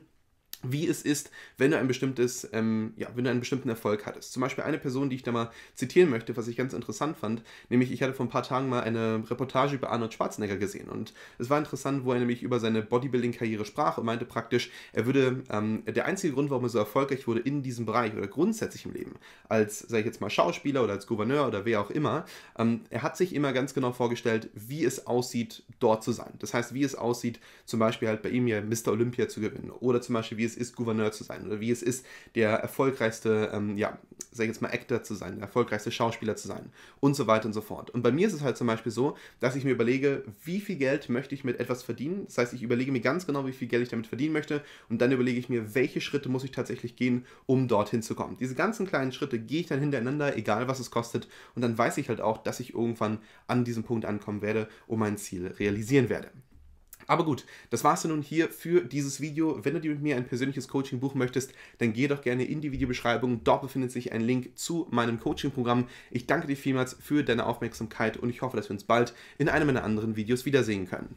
wie es ist, wenn du ein bestimmtes, ähm, ja, wenn du einen bestimmten Erfolg hattest. Zum Beispiel eine Person, die ich da mal zitieren möchte, was ich ganz interessant fand, nämlich ich hatte vor ein paar Tagen mal eine Reportage über Arnold Schwarzenegger gesehen und es war interessant, wo er nämlich über seine Bodybuilding-Karriere sprach und meinte praktisch, er würde, ähm, der einzige Grund, warum er so erfolgreich wurde in diesem Bereich oder grundsätzlich im Leben, als, sage ich jetzt mal, Schauspieler oder als Gouverneur oder wer auch immer, ähm, er hat sich immer ganz genau vorgestellt, wie es aussieht, dort zu sein. Das heißt, wie es aussieht, zum Beispiel halt bei ihm ja Mr. Olympia zu gewinnen oder zum Beispiel, wie es es ist, Gouverneur zu sein oder wie es ist, der erfolgreichste, ähm, ja, sag ich jetzt mal, Actor zu sein, der erfolgreichste Schauspieler zu sein und so weiter und so fort. Und bei mir ist es halt zum Beispiel so, dass ich mir überlege, wie viel Geld möchte ich mit etwas verdienen. Das heißt, ich überlege mir ganz genau, wie viel Geld ich damit verdienen möchte und dann überlege ich mir, welche Schritte muss ich tatsächlich gehen, um dorthin zu kommen. Diese ganzen kleinen Schritte gehe ich dann hintereinander, egal was es kostet und dann weiß ich halt auch, dass ich irgendwann an diesem Punkt ankommen werde und mein Ziel realisieren werde. Aber gut, das war's dann nun hier für dieses Video. Wenn du dir mit mir ein persönliches Coaching buchen möchtest, dann geh doch gerne in die Videobeschreibung. Dort befindet sich ein Link zu meinem Coaching-Programm. Ich danke dir vielmals für deine Aufmerksamkeit und ich hoffe, dass wir uns bald in einem meiner anderen Videos wiedersehen können.